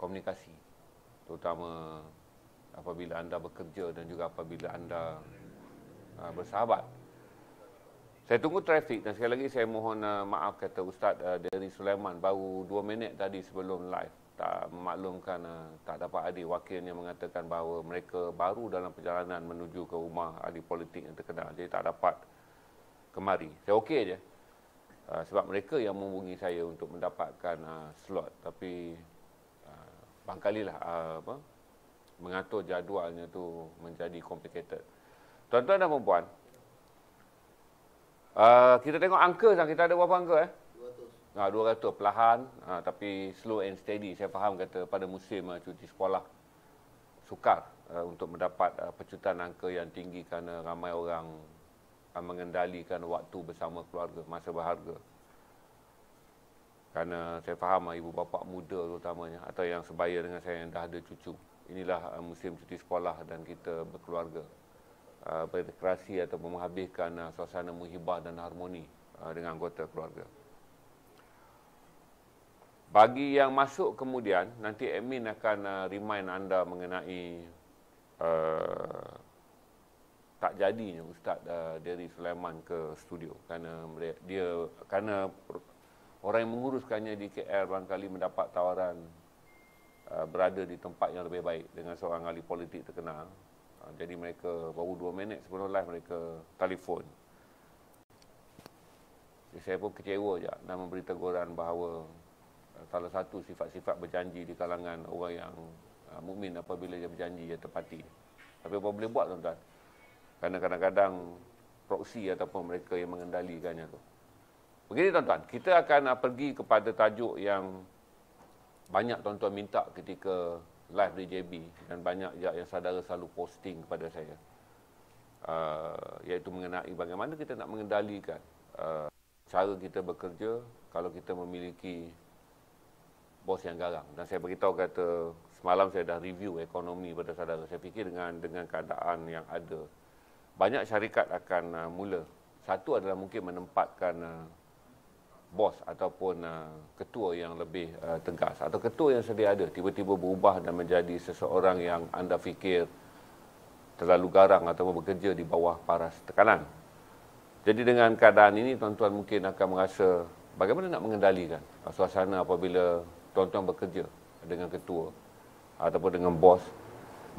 komunikasi terutama apabila anda bekerja dan juga apabila anda uh, bersahabat saya tunggu trafik dan sekali lagi saya mohon uh, maaf kata Ustaz uh, ah, dari Sulaiman baru 2 minit tadi sebelum live tak memaklumkan uh, tak dapat adik wakilnya mengatakan bahawa mereka baru dalam perjalanan menuju ke rumah ahli politik yang terkenal jadi tak dapat kemari saya okey je uh, sebab mereka yang menghubungi saya untuk mendapatkan uh, slot tapi pangkalilah uh, apa mengatur jadualnya tu menjadi complicated. Tuan-tuan dan puan uh, kita tengok angka sekarang kita ada berapa angka eh? 200. Nah, uh, 200 perlahan uh, tapi slow and steady. Saya faham kata pada musim uh, cuti sekolah sukar uh, untuk mendapat uh, pecutan angka yang tinggi kerana ramai orang uh, mengendalikan waktu bersama keluarga, masa berharga kerana saya faham ah, ibu bapa muda terutamanya atau yang sebaya dengan saya yang dah ada cucu. Inilah ah, musim cuti sekolah dan kita berkeluarga. Uh, atau menghabiskan suasana muhibah dan harmoni dengan anggota keluarga. Bagi yang masuk kemudian, nanti admin akan remind anda mengenai uh, tak jadinya Ustaz uh, dari Sulaiman ke studio kerana dia kerana Orang yang menguruskannya di KL barangkali mendapat tawaran uh, berada di tempat yang lebih baik dengan seorang ahli politik terkenal. Uh, jadi mereka baru dua minit sebelum live mereka telefon. Jadi saya pun kecewa je dan memberi teguran bahawa uh, salah satu sifat-sifat berjanji di kalangan orang yang uh, mukmin apabila dia berjanji dia tepati. Tapi apa boleh buat tuan-tuan? Kerana kadang-kadang proksi ataupun mereka yang mengendalikannya tu. Begini tuan-tuan, kita akan ah, pergi kepada tajuk yang banyak tuan-tuan minta ketika live di JB dan banyak juga yang saudara selalu posting kepada saya. Uh, iaitu mengenai bagaimana kita nak mengendalikan uh, cara kita bekerja kalau kita memiliki bos yang garang. Dan saya beritahu kata semalam saya dah review ekonomi pada saudara. Saya fikir dengan dengan keadaan yang ada banyak syarikat akan uh, mula. Satu adalah mungkin menempatkan uh, bos ataupun uh, ketua yang lebih uh, tegas atau ketua yang sedia ada tiba-tiba berubah dan menjadi seseorang yang anda fikir terlalu garang atau bekerja di bawah paras tekanan. Jadi dengan keadaan ini tuan-tuan mungkin akan merasa bagaimana nak mengendalikan suasana apabila tuan-tuan bekerja dengan ketua ataupun dengan bos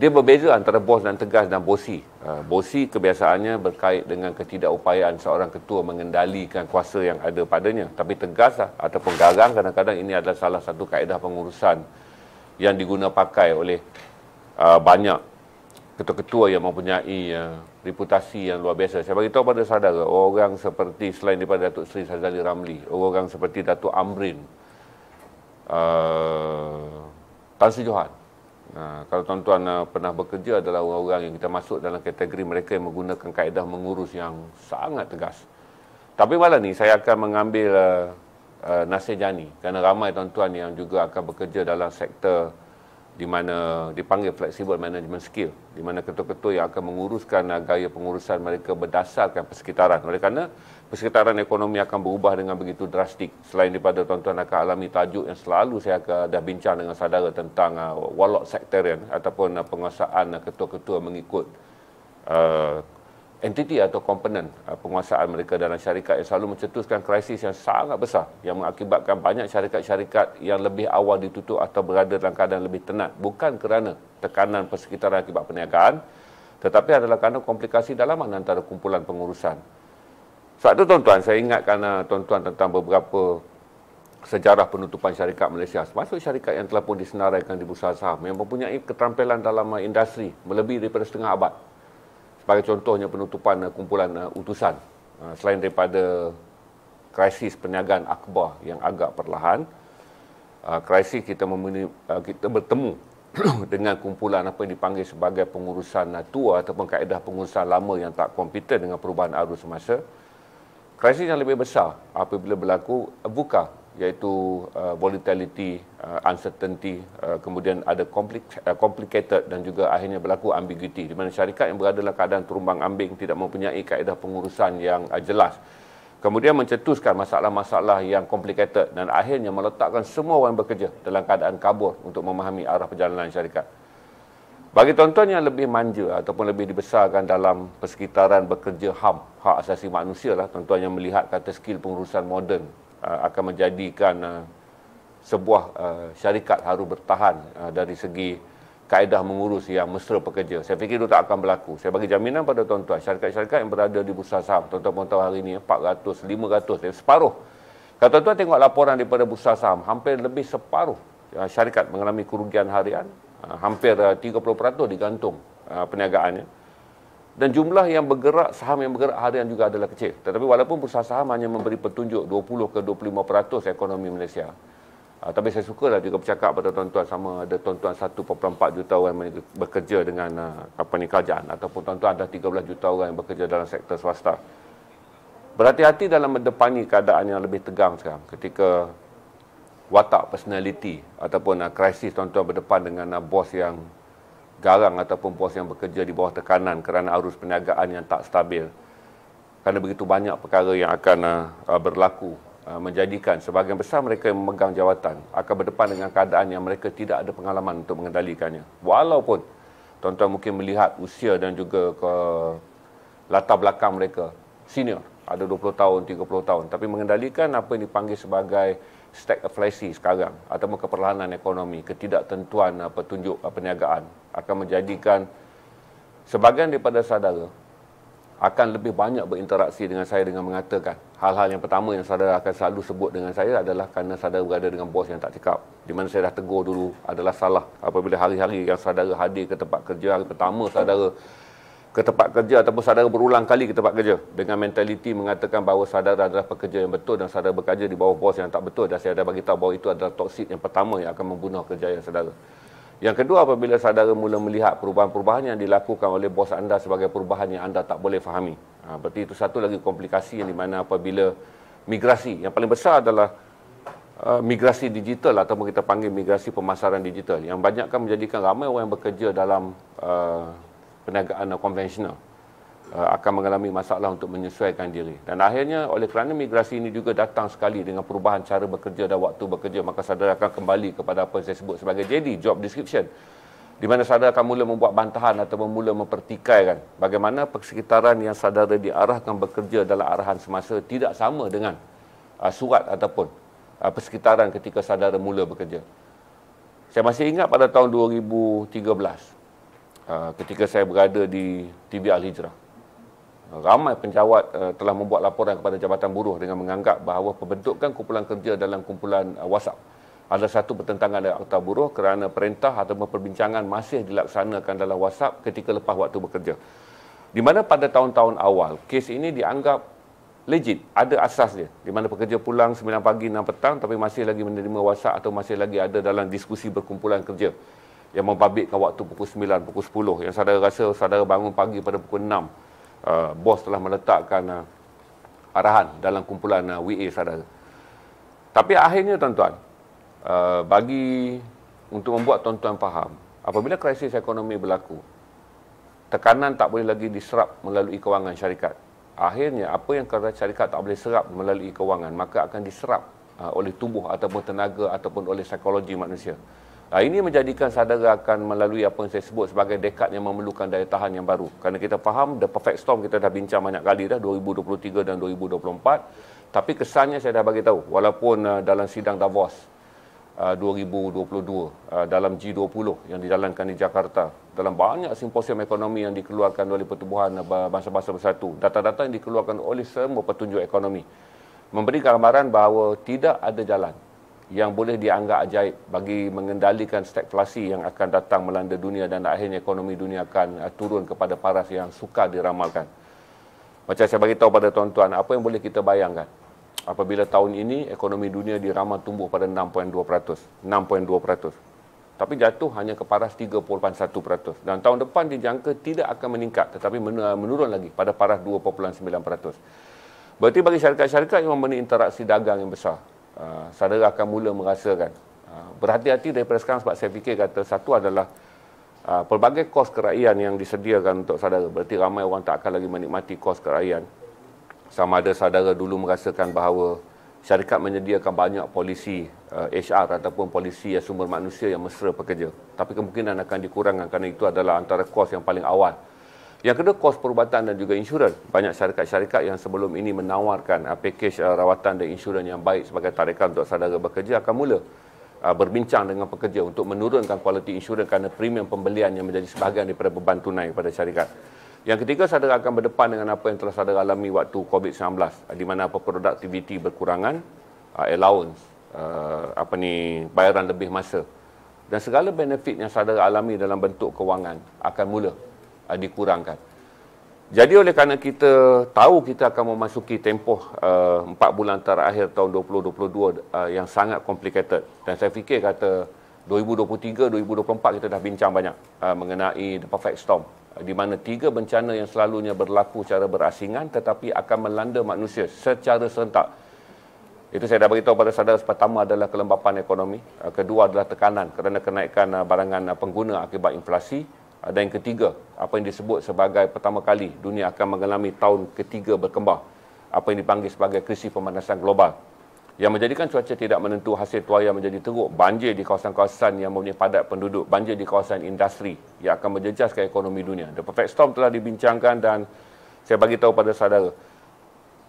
dia berbeza antara bos dan tegas dan bosi. Ah, bosi kebiasaannya berkait dengan ketidakupayaan seorang ketua mengendalikan kuasa yang ada padanya. Tapi tegas lah, ataupun garang kadang-kadang ini adalah salah satu kaedah pengurusan yang diguna pakai oleh uh, banyak ketua-ketua yang mempunyai uh, reputasi yang luar biasa. Saya beritahu pada saudara, orang seperti selain daripada Datuk Seri Sazali Ramli, orang seperti Datuk Amrin, uh, Tan Sri Johan, Ha, kalau tuan-tuan uh, pernah bekerja adalah orang-orang yang kita masuk dalam kategori mereka yang menggunakan kaedah mengurus yang sangat tegas. Tapi malah ni saya akan mengambil uh, uh, nasihat jani kerana ramai tuan-tuan yang juga akan bekerja dalam sektor di mana dipanggil flexible management skill di mana ketua-ketua yang akan menguruskan uh, gaya pengurusan mereka berdasarkan persekitaran oleh kerana persekitaran ekonomi akan berubah dengan begitu drastik selain daripada tuan-tuan akan alami tajuk yang selalu saya akan dah bincang dengan saudara tentang uh, warlock sectarian ataupun uh, penguasaan uh, ketua-ketua mengikut uh, entiti atau komponen uh, penguasaan mereka dalam syarikat yang selalu mencetuskan krisis yang sangat besar yang mengakibatkan banyak syarikat-syarikat yang lebih awal ditutup atau berada dalam keadaan lebih tenat bukan kerana tekanan persekitaran akibat perniagaan tetapi adalah kerana komplikasi dalaman antara kumpulan pengurusan sebab tu tuan-tuan, saya ingatkan ah, tuan-tuan tentang beberapa sejarah penutupan syarikat Malaysia. Sebab syarikat yang telah pun disenaraikan di Bursa Saham yang mempunyai keterampilan dalam ah, industri melebihi daripada setengah abad. Sebagai contohnya penutupan ah, kumpulan utusan. Selain daripada krisis perniagaan akbar yang agak perlahan, krisis kita, memenuhi, kita bertemu dengan kumpulan apa yang dipanggil sebagai pengurusan tua ataupun kaedah pengurusan lama yang tak kompeten dengan perubahan arus semasa krisis yang lebih besar apabila berlaku VUCA eh, iaitu uh, volatility uh, uncertainty uh, kemudian ada complex, complicated dan juga akhirnya berlaku ambiguity di mana syarikat yang berada dalam keadaan terumbang-ambing tidak mempunyai kaedah pengurusan yang uh, jelas kemudian mencetuskan masalah-masalah yang complicated dan akhirnya meletakkan semua orang bekerja dalam keadaan kabur untuk memahami arah perjalanan syarikat bagi tuan-tuan yang lebih manja ataupun lebih dibesarkan dalam persekitaran bekerja HAM, hak asasi manusia lah, tuan-tuan yang melihat kata skill pengurusan moden uh, akan menjadikan uh, sebuah uh, syarikat harus bertahan dari segi kaedah mengurus yang mesra pekerja. Saya fikir itu tak akan berlaku. Saya bagi jaminan pada tuan-tuan, syarikat-syarikat yang berada di Bursa Saham, tuan-tuan pun tahu hari ini 400, 500, separuh. Kalau tuan-tuan tengok laporan daripada Bursa Saham, hampir lebih separuh syarikat mengalami kerugian harian, Ah, hampir 30% digantung ah, perniagaannya dan jumlah yang bergerak saham yang bergerak harian juga adalah kecil tetapi walaupun bursa saham hanya memberi petunjuk 20 ke 25% ekonomi Malaysia ah, tapi saya suka lah juga bercakap pada tuan-tuan sama ada tuan-tuan 1.4 juta orang yang bekerja dengan apa ni kerajaan ataupun tuan-tuan ada 13 juta orang yang bekerja dalam sektor swasta berhati-hati dalam mendepani keadaan yang lebih tegang sekarang ketika watak personality ataupun uh, krisis tuan-tuan berdepan dengan uh, bos yang garang ataupun bos yang bekerja di bawah tekanan kerana arus perniagaan yang tak stabil kerana begitu banyak perkara yang akan uh, berlaku uh, menjadikan sebahagian besar mereka yang memegang jawatan akan berdepan dengan keadaan yang mereka tidak ada pengalaman untuk mengendalikannya walaupun tuan-tuan mungkin melihat usia dan juga ke latar belakang mereka senior ada 20 tahun 30 tahun tapi mengendalikan apa yang dipanggil sebagai stagflasi sekarang atau keperlahanan ekonomi, ketidaktentuan uh, petunjuk uh, perniagaan akan menjadikan sebahagian daripada saudara akan lebih banyak berinteraksi dengan saya dengan mengatakan hal-hal yang pertama yang saudara akan selalu sebut dengan saya adalah kerana saudara berada dengan bos yang tak cakap di mana saya dah tegur dulu adalah salah apabila hari-hari yang saudara hadir ke tempat kerja hari pertama saudara ke tempat kerja ataupun saudara berulang kali ke tempat kerja dengan mentaliti mengatakan bahawa saudara adalah pekerja yang betul dan saudara bekerja di bawah bos yang tak betul dan saya dah bagi tahu bahawa itu adalah toksik yang pertama yang akan membunuh kerja yang saudara. Yang kedua apabila saudara mula melihat perubahan-perubahan yang dilakukan oleh bos anda sebagai perubahan yang anda tak boleh fahami. Ha, berarti itu satu lagi komplikasi yang di mana apabila migrasi yang paling besar adalah Uh, migrasi digital atau kita panggil migrasi pemasaran digital yang banyakkan menjadikan ramai orang yang bekerja dalam uh, perniagaan konvensional eh, akan mengalami masalah untuk menyesuaikan diri. Dan akhirnya oleh kerana migrasi ini juga datang sekali dengan perubahan cara bekerja dan waktu bekerja, maka sadar akan kembali kepada apa saya sebut sebagai JD, job description. Di mana sadar akan mula membuat bantahan atau mula mempertikaikan bagaimana persekitaran yang saudara diarahkan bekerja dalam arahan semasa tidak sama dengan eh, surat ataupun eh, persekitaran ketika sadar mula bekerja. Saya masih ingat pada tahun 2013, Ah, ketika saya berada di TV Al-Hijrah. Ramai penjawat uh, ah, telah membuat laporan kepada Jabatan Buruh dengan menganggap bahawa pembentukan kumpulan kerja dalam kumpulan uh, WhatsApp adalah satu pertentangan dengan Akta Buruh kerana perintah atau perbincangan masih dilaksanakan dalam WhatsApp ketika lepas waktu bekerja. Di mana pada tahun-tahun awal, kes ini dianggap legit, ada asas dia. Di mana pekerja pulang 9 pagi, 6 petang tapi masih lagi menerima WhatsApp atau masih lagi ada dalam diskusi berkumpulan kerja yang membabitkan waktu pukul 9, pukul 10 yang saudara rasa saudara bangun pagi pada pukul 6 uh, bos telah meletakkan uh, arahan dalam kumpulan uh, WA saudara tapi akhirnya tuan-tuan uh, bagi untuk membuat tuan-tuan faham apabila krisis ekonomi berlaku tekanan tak boleh lagi diserap melalui kewangan syarikat akhirnya apa yang kerana syarikat tak boleh serap melalui kewangan maka akan diserap uh, oleh tubuh ataupun tenaga ataupun oleh psikologi manusia Nah, ini menjadikan saudara akan melalui apa yang saya sebut sebagai dekad yang memerlukan daya tahan yang baru. Kerana kita faham the perfect storm kita dah bincang banyak kali dah 2023 dan 2024. Tapi kesannya saya dah bagi tahu walaupun uh, dalam sidang Davos uh, 2022 uh, dalam G20 yang dijalankan di Jakarta dalam banyak simposium ekonomi yang dikeluarkan oleh pertubuhan uh, bangsa-bangsa bersatu data-data yang dikeluarkan oleh semua petunjuk ekonomi memberi gambaran bahawa tidak ada jalan yang boleh dianggap ajaib bagi mengendalikan stagflasi yang akan datang melanda dunia dan akhirnya ekonomi dunia akan uh, turun kepada paras yang sukar diramalkan. Macam saya bagi tahu pada tuan-tuan, apa yang boleh kita bayangkan? Apabila tahun ini ekonomi dunia diramal tumbuh pada 6.2%, 6.2%. Tapi jatuh hanya ke paras 3.1% dan tahun depan dijangka tidak akan meningkat tetapi menurun lagi pada paras 2.9%. Berarti bagi syarikat-syarikat yang mempunyai interaksi dagang yang besar, Ah, saudara akan mula merasakan. Ah, berhati-hati daripada sekarang sebab saya fikir kata satu adalah ah, pelbagai kos kerajaan yang disediakan untuk saudara. Berarti ramai orang tak akan lagi menikmati kos kerajaan. Sama ada saudara dulu merasakan bahawa syarikat menyediakan banyak polisi HR ataupun polisi sumber manusia yang mesra pekerja. Tapi kemungkinan akan dikurangkan kerana itu adalah antara kos yang paling awal yang kedua kos perubatan dan juga insurans. Banyak syarikat-syarikat yang sebelum ini menawarkan uh, pakej uh, rawatan dan insurans yang baik sebagai tarikan untuk saudara bekerja akan mula uh, berbincang dengan pekerja untuk menurunkan kualiti insurans kerana premium pembelian yang menjadi sebahagian daripada beban tunai kepada syarikat. Yang ketiga, saudara akan berdepan dengan apa yang telah saudara alami waktu COVID-19 uh, di mana apa produktiviti berkurangan, uh, allowance, uh, apa ni bayaran lebih masa dan segala benefit yang saudara alami dalam bentuk kewangan akan mula uh, dikurangkan. Jadi oleh kerana kita tahu kita akan memasuki tempoh uh, ah, 4 bulan terakhir tahun 2022 uh, ah, yang sangat complicated dan saya fikir kata 2023 2024 kita dah bincang banyak uh, mengenai the perfect storm uh, di mana tiga bencana yang selalunya berlaku secara berasingan tetapi akan melanda manusia secara serentak. Itu saya dah beritahu pada saudara pertama adalah kelembapan ekonomi, uh, kedua adalah tekanan kerana kenaikan uh, barangan uh, pengguna akibat inflasi dan yang ketiga apa yang disebut sebagai pertama kali dunia akan mengalami tahun ketiga berkembang apa yang dipanggil sebagai krisis pemanasan global yang menjadikan cuaca tidak menentu hasil tuayan menjadi teruk banjir di kawasan-kawasan yang mempunyai padat penduduk banjir di kawasan industri yang akan menjejaskan ekonomi dunia the perfect storm telah dibincangkan dan saya bagi tahu pada saudara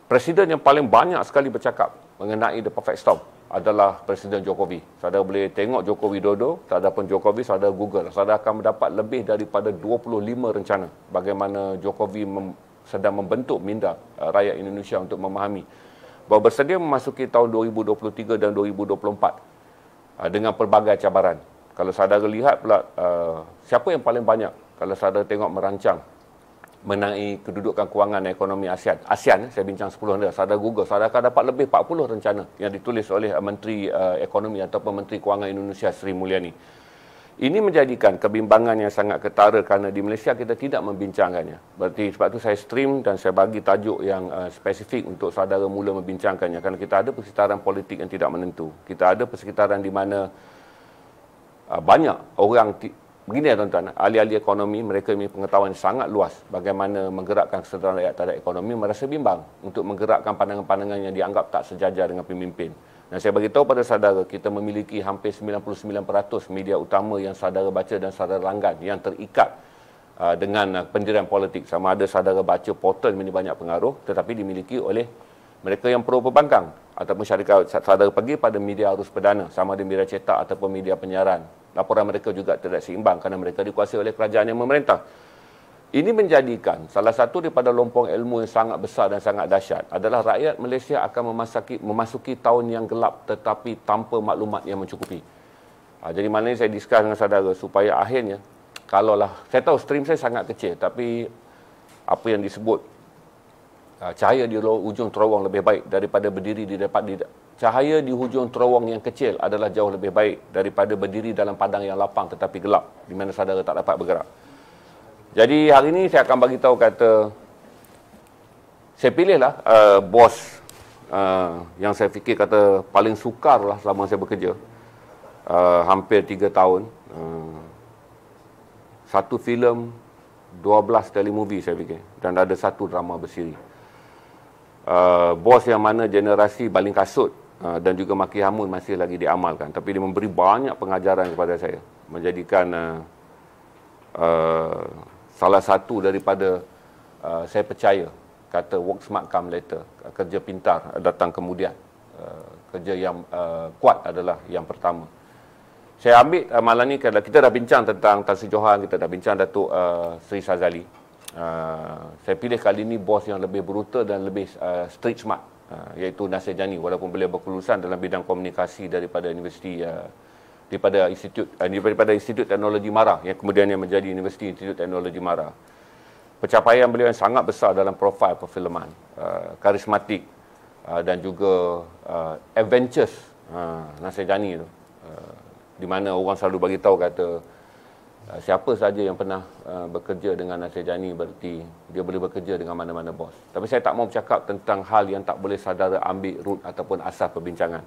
presiden yang paling banyak sekali bercakap mengenai the perfect storm adalah Presiden Jokowi. Saudara boleh tengok Jokowi Dodo, saudara pun Jokowi, saudara Google. saya akan mendapat lebih daripada 25 rencana bagaimana Jokowi mem- sedang membentuk minda uh, rakyat Indonesia untuk memahami bahawa bersedia memasuki tahun 2023 dan 2024 uh, dengan pelbagai cabaran. Kalau saya lihat pula, uh, siapa yang paling banyak kalau saudara tengok merancang mengenai kedudukan kewangan ekonomi ASEAN. ASEAN, eh, saya bincang 10 negara, saya ada Google, saya akan dapat lebih 40 rencana yang ditulis oleh eh, Menteri eh, Ekonomi atau Menteri Kewangan Indonesia Sri Mulyani. Ini menjadikan kebimbangan yang sangat ketara kerana di Malaysia kita tidak membincangkannya. Berarti sebab itu saya stream dan saya bagi tajuk yang spesifik untuk saudara mula membincangkannya kerana kita ada persekitaran politik yang tidak menentu. Kita ada persekitaran di mana banyak orang Begini ya tuan-tuan, ahli-ahli ekonomi mereka memiliki pengetahuan yang sangat luas bagaimana menggerakkan kesedaran rakyat terhadap ekonomi merasa bimbang untuk menggerakkan pandangan-pandangan yang dianggap tak sejajar dengan pemimpin. Dan saya beritahu pada saudara, kita memiliki hampir 99% media utama yang saudara baca dan saudara langgan yang terikat ah, dengan ah, pendirian politik. Sama ada saudara baca portal ini banyak pengaruh tetapi dimiliki oleh mereka yang pro pembangkang ataupun syarikat saudara pergi pada media arus perdana sama ada media cetak ataupun media penyiaran laporan mereka juga tidak seimbang kerana mereka dikuasai oleh kerajaan yang memerintah ini menjadikan salah satu daripada lompong ilmu yang sangat besar dan sangat dahsyat adalah rakyat Malaysia akan memasuki, memasuki tahun yang gelap tetapi tanpa maklumat yang mencukupi. Ha, jadi mana ini saya discuss dengan saudara supaya akhirnya kalaulah saya tahu stream saya sangat kecil tapi apa yang disebut Ah, cahaya di luar hujung terowong lebih baik daripada berdiri di depan di cahaya di hujung terowong yang kecil adalah jauh lebih baik daripada berdiri dalam padang yang lapang tetapi gelap di mana saudara tak dapat bergerak. Jadi hari ini saya akan bagi tahu kata saya pilihlah uh, bos uh, yang saya fikir kata paling sukar lah selama saya bekerja uh, hampir 3 tahun uh, satu filem 12 telemovie saya fikir dan ada satu drama bersiri. Uh, bos yang mana generasi baling kasut uh, dan juga maki hamun masih lagi diamalkan tapi dia memberi banyak pengajaran kepada saya menjadikan uh, uh, salah satu daripada uh, saya percaya kata work smart come later uh, kerja pintar datang kemudian uh, kerja yang uh, kuat adalah yang pertama saya ambil uh, malam ni kita dah bincang tentang Tan Sri Johan kita dah bincang Datuk uh, Sri Sazali uh, saya pilih kali ini bos yang lebih brutal dan lebih uh, street smart uh, iaitu Nasir Jani walaupun beliau berkelulusan dalam bidang komunikasi daripada universiti uh, daripada institut uh, daripada institut teknologi MARA yang kemudian yang menjadi universiti institut teknologi MARA pencapaian beliau yang sangat besar dalam profil perfileman, uh, karismatik uh, dan juga uh, adventures uh, Nasir Jani tu uh, di mana orang selalu bagi tahu kata Ah, siapa saja yang pernah ah, bekerja dengan Nasir Jani berarti dia boleh bekerja dengan mana-mana bos. Tapi saya tak mau bercakap tentang hal yang tak boleh saudara ambil root ataupun asas perbincangan.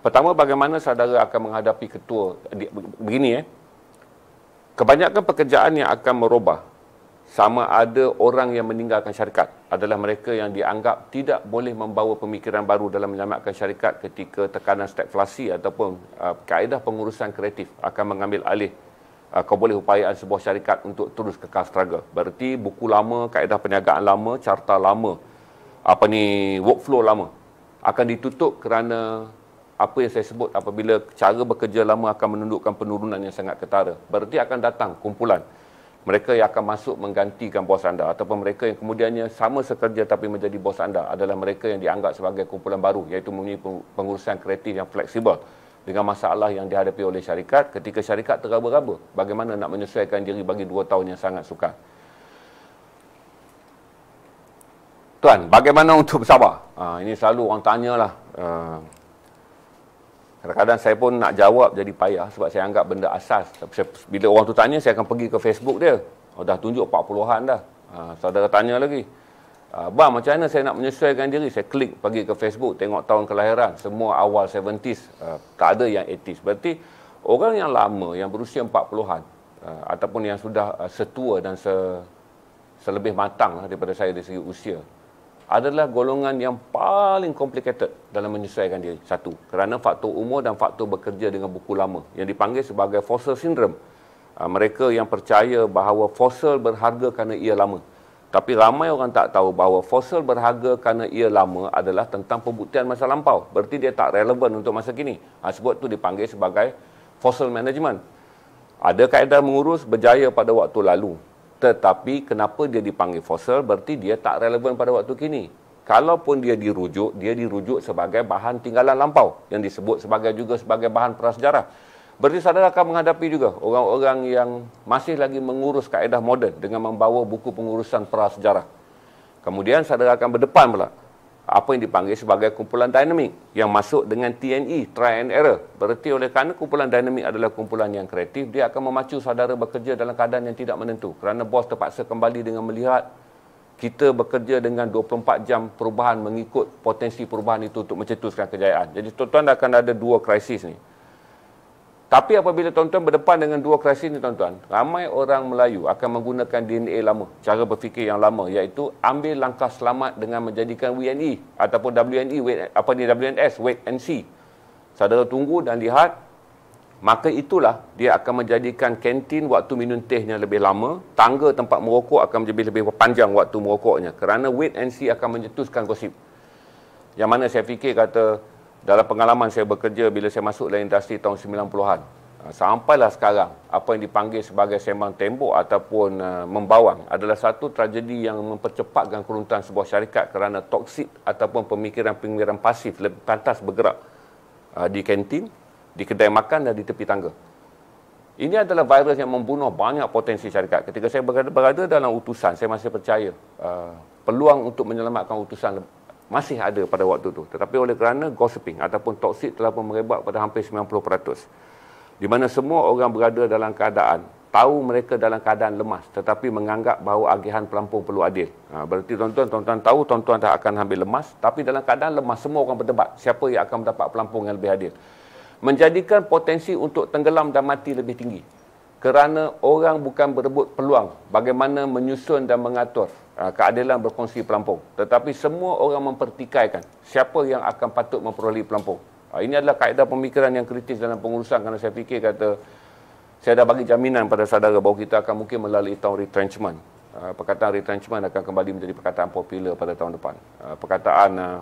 Pertama, bagaimana saudara akan menghadapi ketua? Begini eh. Kebanyakan pekerjaan yang akan merubah sama ada orang yang meninggalkan syarikat adalah mereka yang dianggap tidak boleh membawa pemikiran baru dalam menyelamatkan syarikat ketika tekanan stagflasi ataupun uh, kaedah pengurusan kreatif akan mengambil alih Ah, kau boleh upayakan sebuah syarikat untuk terus kekal struggle. Berarti buku lama, kaedah perniagaan lama, carta lama, apa ni workflow lama akan ditutup kerana apa yang saya sebut apabila cara bekerja lama akan menundukkan penurunan yang sangat ketara. Berarti akan datang kumpulan mereka yang akan masuk menggantikan bos anda ataupun mereka yang kemudiannya sama sekerja tapi menjadi bos anda adalah mereka yang dianggap sebagai kumpulan baru iaitu mempunyai pengurusan kreatif yang fleksibel dengan masalah yang dihadapi oleh syarikat ketika syarikat teraba-raba bagaimana nak menyesuaikan diri bagi dua tahun yang sangat sukar. Tuan, bagaimana untuk bersabar? Ha, ini selalu orang tanya lah. Ha. kadang-kadang saya pun nak jawab jadi payah sebab saya anggap benda asas. bila orang tu tanya, saya akan pergi ke Facebook dia. Oh, dah tunjuk 40-an dah. Ha, saudara Saudara tanya lagi. Ah, abang macam mana saya nak menyesuaikan diri? Saya klik pergi ke Facebook tengok tahun kelahiran. Semua awal 70s. Uh, ah, tak ada yang 80s. Berarti orang yang lama, yang berusia 40-an uh, ah, ataupun yang sudah uh, setua dan se, selebih matang daripada saya dari segi usia adalah golongan yang paling complicated dalam menyesuaikan diri. Satu, kerana faktor umur dan faktor bekerja dengan buku lama yang dipanggil sebagai fossil syndrome. Uh, mereka yang percaya bahawa fossil berharga kerana ia lama. Tapi ramai orang tak tahu bahawa fosil berharga kerana ia lama adalah tentang pembuktian masa lampau. Berarti dia tak relevan untuk masa kini. Ha, sebab itu dipanggil sebagai fosil management. Ada kaedah mengurus berjaya pada waktu lalu. Tetapi kenapa dia dipanggil fosil? Berarti dia tak relevan pada waktu kini. Kalaupun dia dirujuk, dia dirujuk sebagai bahan tinggalan lampau yang disebut sebagai juga sebagai bahan prasejarah. Berarti saudara akan menghadapi juga orang-orang yang masih lagi mengurus kaedah moden dengan membawa buku pengurusan prasejarah. Kemudian saudara akan berdepan pula apa yang dipanggil sebagai kumpulan dinamik yang masuk dengan TNE, try and error. Berarti oleh kerana kumpulan dinamik adalah kumpulan yang kreatif, dia akan memacu saudara bekerja dalam keadaan yang tidak menentu. Kerana bos terpaksa kembali dengan melihat kita bekerja dengan 24 jam perubahan mengikut potensi perubahan itu untuk mencetuskan kejayaan. Jadi tuan-tuan akan ada dua krisis ni. Tapi apabila tuan-tuan berdepan dengan dua krisis ni tuan-tuan, ramai orang Melayu akan menggunakan DNA lama, cara berfikir yang lama iaitu ambil langkah selamat dengan menjadikan WNI e ataupun WNE, apa ni WNS, wait and see. Saudara tunggu dan lihat, maka itulah dia akan menjadikan kantin waktu minum tehnya lebih lama, tangga tempat merokok akan menjadi lebih panjang waktu merokoknya kerana wait and see akan menyetuskan gosip. Yang mana saya fikir kata, dalam pengalaman saya bekerja bila saya masuk dalam industri tahun 90-an ah, sampailah sekarang apa yang dipanggil sebagai sembang tembok ataupun uh, membawang adalah satu tragedi yang mempercepatkan keruntuhan sebuah syarikat kerana toksik ataupun pemikiran-pemikiran pasif lebih pantas bergerak uh, di kantin, di kedai makan dan di tepi tangga. Ini adalah virus yang membunuh banyak potensi syarikat. Ketika saya berada, berada dalam utusan, saya masih percaya uh, peluang untuk menyelamatkan utusan masih ada pada waktu itu tetapi oleh kerana gossiping ataupun toksik telah pun merebak pada hampir 90% di mana semua orang berada dalam keadaan tahu mereka dalam keadaan lemas tetapi menganggap bahawa agihan pelampung perlu adil ha, berarti tuan-tuan tuan-tuan tahu tuan-tuan tak akan ambil lemas tapi dalam keadaan lemas semua orang berdebat siapa yang akan mendapat pelampung yang lebih adil menjadikan potensi untuk tenggelam dan mati lebih tinggi kerana orang bukan berebut peluang bagaimana menyusun dan mengatur ah, keadilan berkongsi pelampung. Tetapi semua orang mempertikaikan siapa yang akan patut memperoleh pelampung. Ah, ini adalah kaedah pemikiran yang kritis dalam pengurusan kerana saya fikir kata saya dah bagi jaminan pada saudara bahawa kita akan mungkin melalui tahun retrenchment. Ah, perkataan retrenchment akan kembali menjadi perkataan popular pada tahun depan. Perkataan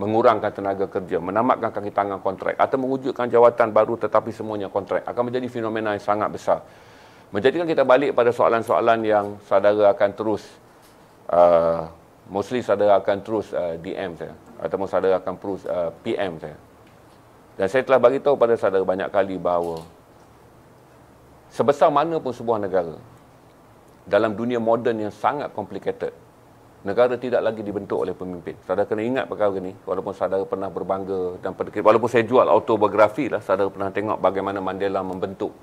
mengurangkan tenaga kerja, menamatkan kaki tangan kontrak atau mewujudkan jawatan baru tetapi semuanya kontrak akan menjadi fenomena yang sangat besar. Menjadikan kita balik pada soalan-soalan yang saudara akan terus, uh, mostly saudara akan terus uh, DM saya ataupun saudara akan terus uh, PM saya. Dan saya telah bagi tahu pada saudara banyak kali bahawa sebesar mana pun sebuah negara dalam dunia moden yang sangat complicated, negara tidak lagi dibentuk oleh pemimpin. Saudara kena ingat perkara ini, walaupun saudara pernah berbangga dan pendekir, walaupun saya jual autobiografi lah, saudara pernah tengok bagaimana Mandela membentuk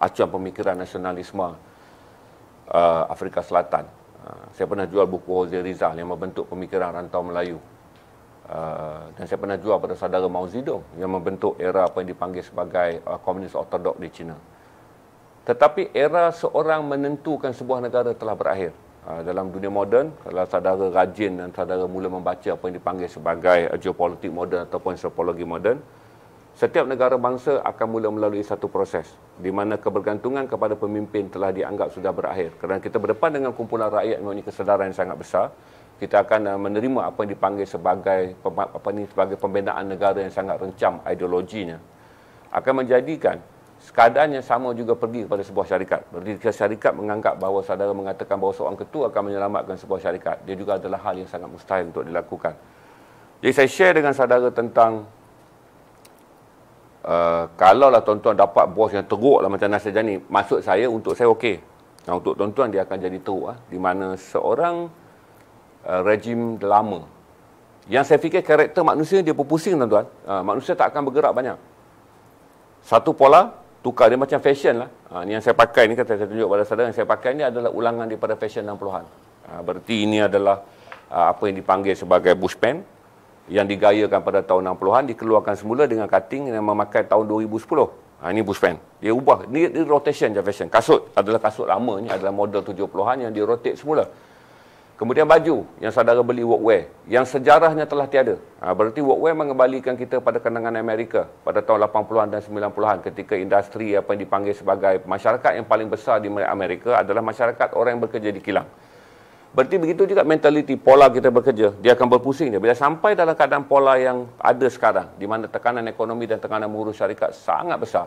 acuan pemikiran nasionalisme uh, Afrika Selatan. Uh, saya pernah jual buku Jose Rizal yang membentuk pemikiran rantau Melayu. Uh, dan saya pernah jual pada saudara Mao Zedong yang membentuk era apa yang dipanggil sebagai uh, komunis ortodok di China. Tetapi era seorang menentukan sebuah negara telah berakhir. Ah, dalam dunia moden kalau saudara rajin dan saudara mula membaca apa yang dipanggil sebagai eh, geopolitik moden ataupun sosiologi moden setiap negara bangsa akan mula melalui satu proses di mana kebergantungan kepada pemimpin telah dianggap sudah berakhir kerana kita berdepan dengan kumpulan rakyat yang mempunyai kesedaran yang sangat besar kita akan eh, menerima apa yang dipanggil sebagai apa ni sebagai pembinaan negara yang sangat rencam ideologinya akan menjadikan sekadar yang sama juga pergi kepada sebuah syarikat. Berdiri syarikat menganggap bahawa saudara mengatakan bahawa seorang ketua akan menyelamatkan sebuah syarikat. Dia juga adalah hal yang sangat mustahil untuk dilakukan. Jadi saya share dengan saudara tentang uh, kalaulah tuan-tuan dapat bos yang teruk lah macam Nasir Jani, maksud saya untuk saya okey. Nah, untuk tuan-tuan dia akan jadi teruk lah. Di mana seorang uh, rejim lama yang saya fikir karakter manusia dia berpusing tuan-tuan. Uh, manusia tak akan bergerak banyak. Satu pola, tukar dia macam fashion lah. Ha, ini yang saya pakai ni kata saya tunjuk pada saudara yang saya pakai ni adalah ulangan daripada fashion 60-an. Ha, berarti ini adalah ha, apa yang dipanggil sebagai bush pen yang digayakan pada tahun 60-an dikeluarkan semula dengan cutting yang memakai tahun 2010. Ha, ini bush pen. Dia ubah. Ini, ini rotation je fashion. Kasut adalah kasut lamanya adalah model 70-an yang rotate semula. Kemudian baju yang saudara beli workwear yang sejarahnya telah tiada. Ha, berarti workwear mengembalikan kita pada kenangan Amerika pada tahun 80-an dan 90-an ketika industri apa yang dipanggil sebagai masyarakat yang paling besar di Amerika adalah masyarakat orang yang bekerja di kilang. Berarti begitu juga mentaliti pola kita bekerja, dia akan berpusing dia. Bila sampai dalam keadaan pola yang ada sekarang, di mana tekanan ekonomi dan tekanan mengurus syarikat sangat besar,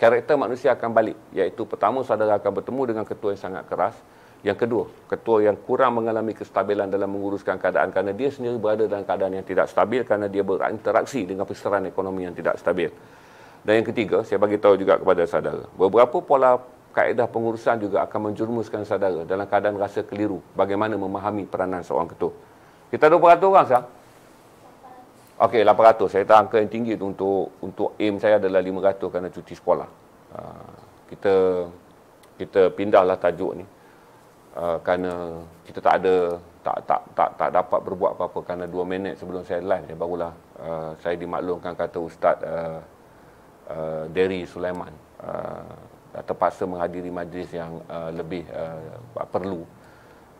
karakter manusia akan balik. Iaitu pertama saudara akan bertemu dengan ketua yang sangat keras, yang kedua, ketua yang kurang mengalami kestabilan dalam menguruskan keadaan kerana dia sendiri berada dalam keadaan yang tidak stabil kerana dia berinteraksi dengan peseran ekonomi yang tidak stabil. Dan yang ketiga, saya bagi tahu juga kepada saudara, beberapa pola kaedah pengurusan juga akan menjurumuskan saudara dalam keadaan rasa keliru bagaimana memahami peranan seorang ketua. Kita ada 200 orang sah? Okey, 800. Saya tak angka yang tinggi itu untuk untuk aim saya adalah 500 kerana cuti sekolah. Ah, kita kita pindahlah tajuk ni uh, kerana kita tak ada tak tak tak tak dapat berbuat apa-apa kerana 2 minit sebelum saya live ya barulah uh, saya dimaklumkan kata ustaz uh, uh, Derry Sulaiman uh, terpaksa menghadiri majlis yang uh, lebih uh, perlu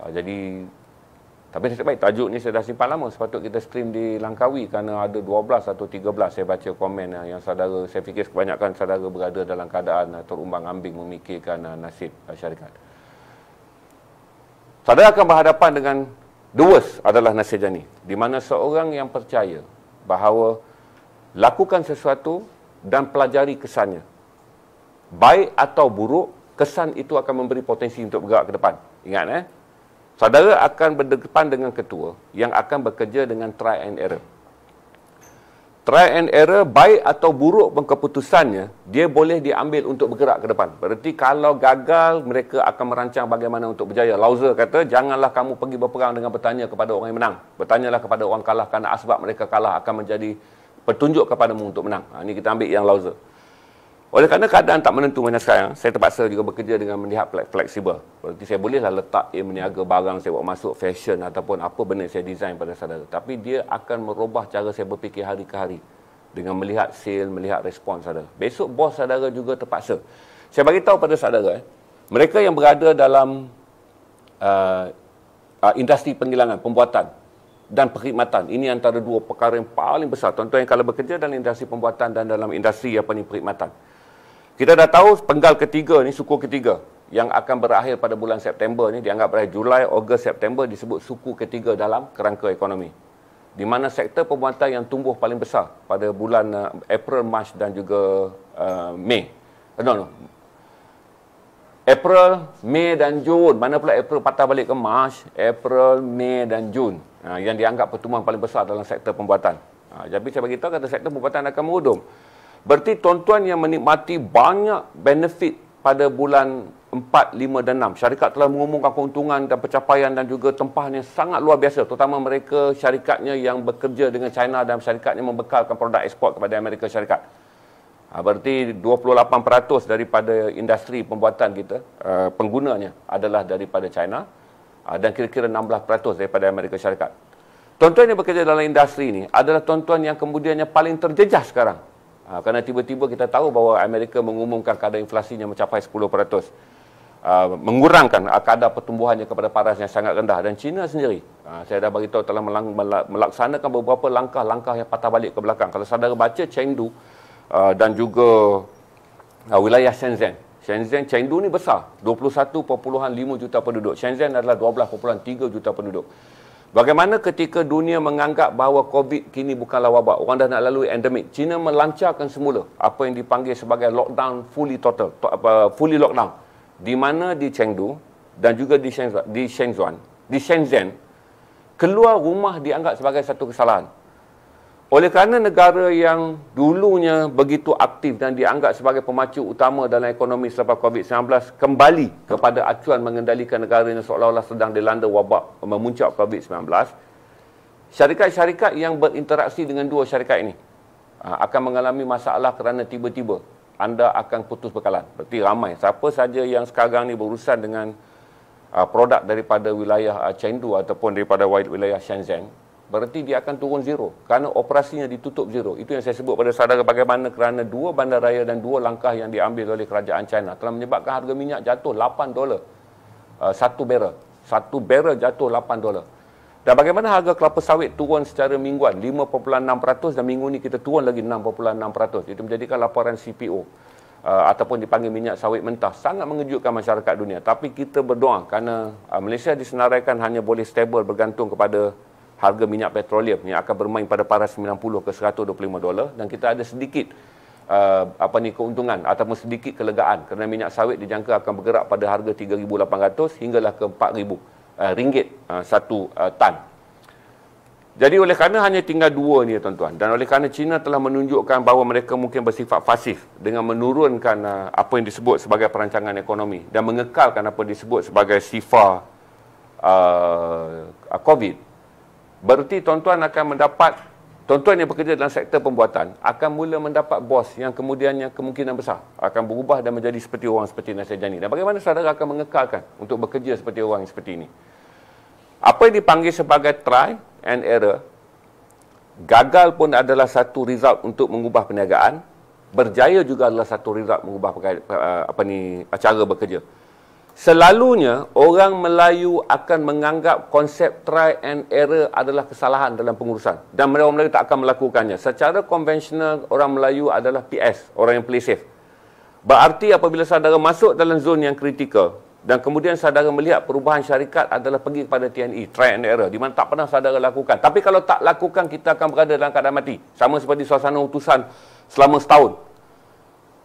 uh, jadi tapi saya baik tajuk ni saya dah simpan lama sepatut kita stream di Langkawi kerana ada 12 atau 13 saya baca komen yang, yang saudara saya fikir kebanyakan saudara berada dalam keadaan uh, terumbang-ambing memikirkan uh, nasib uh, syarikat. Saudara akan berhadapan dengan the worst adalah nasihat jani. Di mana seorang yang percaya bahawa lakukan sesuatu dan pelajari kesannya. Baik atau buruk, kesan itu akan memberi potensi untuk bergerak ke depan. Ingat eh. Saudara akan berdepan dengan ketua yang akan bekerja dengan try and error try and error baik atau buruk pun keputusannya dia boleh diambil untuk bergerak ke depan berarti kalau gagal mereka akan merancang bagaimana untuk berjaya Lauza kata janganlah kamu pergi berperang dengan bertanya kepada orang yang menang bertanyalah kepada orang kalah kerana asbab mereka kalah akan menjadi petunjuk kepadamu untuk menang ha, ini kita ambil yang Lauza oleh kerana keadaan tak menentu macam sekarang, saya terpaksa juga bekerja dengan melihat fleksibel. Berarti saya bolehlah letak ia meniaga barang saya buat masuk fashion ataupun apa benda saya design pada saudara. Tapi dia akan merubah cara saya berfikir hari ke hari dengan melihat sale, melihat respon saudara. Besok bos saudara juga terpaksa. Saya bagi tahu pada saudara, eh, mereka yang berada dalam uh, uh industri pengilangan, pembuatan, dan perkhidmatan. Ini antara dua perkara yang paling besar. Tuan-tuan yang kalau bekerja dalam industri pembuatan dan dalam industri apa ni perkhidmatan. Kita dah tahu penggal ketiga ni suku ketiga yang akan berakhir pada bulan September ni dianggap pada Julai, Ogos, September disebut suku ketiga dalam kerangka ekonomi. Di mana sektor pembuatan yang tumbuh paling besar pada bulan eh, April, Mac dan juga uh, Mei. Eh, no, no. April, Mei dan Jun. Mana pula April patah balik ke Mac? April, Mei dan Jun. Ha, yang dianggap pertumbuhan paling besar dalam sektor pembuatan. Ha, jadi saya beritahu kata sektor pembuatan akan merudum. Berarti tuan-tuan yang menikmati banyak benefit pada bulan 4, 5 dan 6. Syarikat telah mengumumkan keuntungan dan pencapaian dan juga tempahnya sangat luar biasa. Terutama mereka syarikatnya yang bekerja dengan China dan syarikatnya membekalkan produk ekspor kepada Amerika Syarikat. Ha, berarti 28% daripada industri pembuatan kita, uh, penggunanya adalah daripada China uh, dan kira-kira 16% daripada Amerika Syarikat. Tuan-tuan yang bekerja dalam industri ini adalah tuan-tuan yang kemudiannya paling terjejas sekarang Ha, kerana tiba-tiba kita tahu bahawa Amerika mengumumkan kadar inflasinya mencapai 10%. Ha, ah, mengurangkan ah, kadar pertumbuhannya kepada paras yang sangat rendah. Dan China sendiri, ha, saya dah beritahu telah melaksanakan beberapa langkah-langkah yang patah balik ke belakang. Kalau saudara baca Chengdu ha, dan juga ha, wilayah Shenzhen. Shenzhen, Chengdu ni besar. 21.5 juta penduduk. Shenzhen adalah 12.3 juta penduduk. Bagaimana ketika dunia menganggap bahawa COVID kini bukanlah wabak, orang dah nak lalui endemik, China melancarkan semula apa yang dipanggil sebagai lockdown fully total, to, apa, fully lockdown. Di mana di Chengdu dan juga di Shenzhen, di Shenzhen, di Shenzhen, keluar rumah dianggap sebagai satu kesalahan. Oleh kerana negara yang dulunya begitu aktif dan dianggap sebagai pemacu utama dalam ekonomi selepas COVID-19 kembali kepada acuan mengendalikan negara yang seolah-olah sedang dilanda wabak memuncak COVID-19, syarikat-syarikat yang berinteraksi dengan dua syarikat ini ah, akan mengalami masalah kerana tiba-tiba anda akan putus bekalan. Berarti ramai. Siapa saja yang sekarang ni berurusan dengan ah, produk daripada wilayah ah, Chengdu ataupun daripada wilayah Shenzhen, berarti dia akan turun zero kerana operasinya ditutup zero itu yang saya sebut pada saudara bagaimana kerana dua bandar raya dan dua langkah yang diambil oleh kerajaan China telah menyebabkan harga minyak jatuh 8 dolar uh, satu barrel satu barrel jatuh 8 dolar dan bagaimana harga kelapa sawit turun secara mingguan 5.6% dan minggu ini kita turun lagi 6.6% itu menjadikan laporan CPO uh, ataupun dipanggil minyak sawit mentah sangat mengejutkan masyarakat dunia tapi kita berdoa kerana uh, Malaysia disenaraikan hanya boleh stable bergantung kepada harga minyak petroleum yang akan bermain pada paras 90 ke 125 dolar dan kita ada sedikit uh, apa ni keuntungan ataupun sedikit kelegaan kerana minyak sawit dijangka akan bergerak pada harga 3800 hinggalah ke 4000 uh, ringgit uh, satu uh, tan. Jadi oleh kerana hanya tinggal dua ni tuan-tuan dan oleh kerana China telah menunjukkan bahawa mereka mungkin bersifat fasif dengan menurunkan uh, apa yang disebut sebagai perancangan ekonomi dan mengekalkan apa yang disebut sebagai sifar uh, COVID. Berarti tuan-tuan akan mendapat Tuan-tuan yang bekerja dalam sektor pembuatan akan mula mendapat bos yang kemudian yang kemungkinan besar akan berubah dan menjadi seperti orang seperti Nasir Jani. Dan bagaimana saudara akan mengekalkan untuk bekerja seperti orang seperti ini? Apa yang dipanggil sebagai try and error, gagal pun adalah satu result untuk mengubah perniagaan, berjaya juga adalah satu result mengubah eh, apa ni, cara bekerja. Selalunya orang Melayu akan menganggap konsep try and error adalah kesalahan dalam pengurusan dan mereka Melayu tak akan melakukannya. Secara konvensional orang Melayu adalah PS, orang yang play safe. Berarti apabila saudara masuk dalam zon yang kritikal dan kemudian saudara melihat perubahan syarikat adalah pergi kepada TNI e, try and error di mana tak pernah saudara lakukan. Tapi kalau tak lakukan kita akan berada dalam keadaan mati. Sama seperti suasana utusan selama setahun.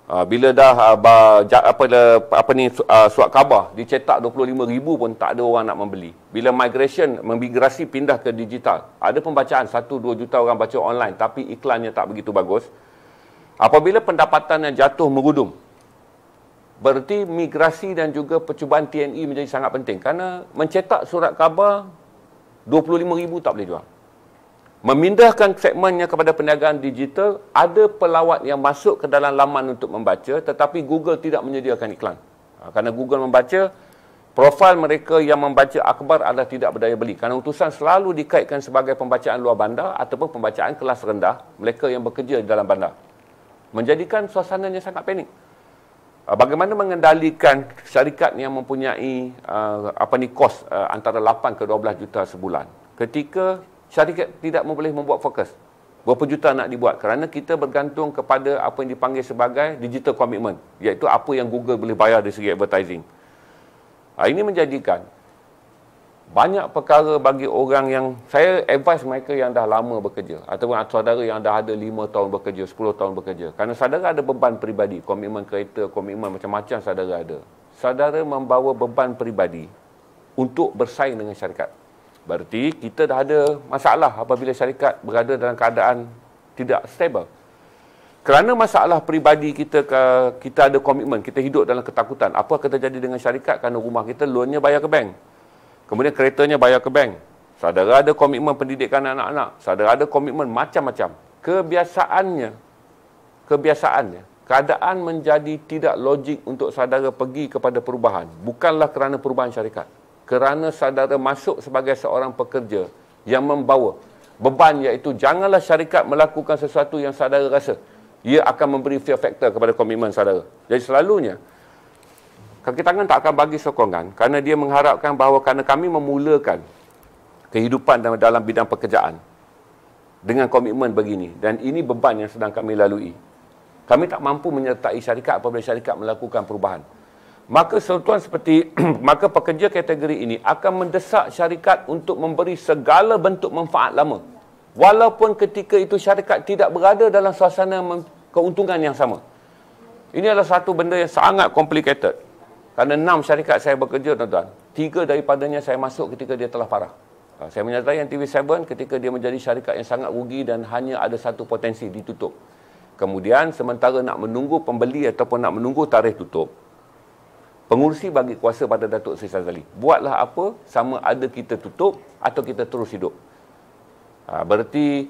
Uh, bila dah uh, ah, bah, jat, apa, le, apa ni su, uh, surat khabar dicetak 25 ribu pun tak ada orang nak membeli. Bila migration migrasi pindah ke digital, ada pembacaan 1 2 juta orang baca online tapi iklannya tak begitu bagus. Apabila pendapatannya jatuh merudum. Berarti migrasi dan juga percubaan TNI e menjadi sangat penting kerana mencetak surat khabar 25 ribu tak boleh jual memindahkan segmennya kepada perniagaan digital ada pelawat yang masuk ke dalam laman untuk membaca tetapi Google tidak menyediakan iklan ha, kerana Google membaca profil mereka yang membaca akhbar adalah tidak berdaya beli kerana utusan selalu dikaitkan sebagai pembacaan luar bandar ataupun pembacaan kelas rendah mereka yang bekerja di dalam bandar menjadikan suasananya sangat panik ha, bagaimana mengendalikan syarikat yang mempunyai uh, apa ni kos uh, antara 8 ke 12 juta sebulan ketika syarikat tidak boleh membuat fokus berapa juta nak dibuat kerana kita bergantung kepada apa yang dipanggil sebagai digital commitment iaitu apa yang Google boleh bayar dari segi advertising ha, ini menjadikan banyak perkara bagi orang yang saya advise mereka yang dah lama bekerja ataupun saudara yang dah ada 5 tahun bekerja 10 tahun bekerja kerana saudara ada beban peribadi komitmen kereta komitmen macam-macam saudara ada saudara membawa beban peribadi untuk bersaing dengan syarikat Berarti kita dah ada masalah apabila syarikat berada dalam keadaan tidak stabil. Kerana masalah peribadi kita, kita ada komitmen, kita hidup dalam ketakutan. Apa akan terjadi dengan syarikat? Kerana rumah kita loannya bayar ke bank. Kemudian keretanya bayar ke bank. Saudara ada komitmen pendidikan anak-anak. Saudara ada komitmen macam-macam. Kebiasaannya, kebiasaannya, keadaan menjadi tidak logik untuk saudara pergi kepada perubahan. Bukanlah kerana perubahan syarikat kerana saudara masuk sebagai seorang pekerja yang membawa beban iaitu janganlah syarikat melakukan sesuatu yang saudara rasa ia akan memberi fear factor kepada komitmen saudara. Jadi selalunya kaki tangan tak akan bagi sokongan kerana dia mengharapkan bahawa kerana kami memulakan kehidupan dalam, dalam bidang pekerjaan dengan komitmen begini dan ini beban yang sedang kami lalui. Kami tak mampu menyertai syarikat apabila syarikat melakukan perubahan maka seruan seperti maka pekerja kategori ini akan mendesak syarikat untuk memberi segala bentuk manfaat lama walaupun ketika itu syarikat tidak berada dalam suasana keuntungan yang sama ini adalah satu benda yang sangat complicated kerana enam syarikat saya bekerja tuan-tuan tiga daripadanya saya masuk ketika dia telah parah ah, saya menyatakan TV7 ketika dia menjadi syarikat yang sangat rugi dan hanya ada satu potensi ditutup kemudian sementara nak menunggu pembeli ataupun nak menunggu tarikh tutup pengurusi bagi kuasa pada Datuk Seri Sazali. Buatlah apa sama ada kita tutup atau kita terus hidup. Ha, berarti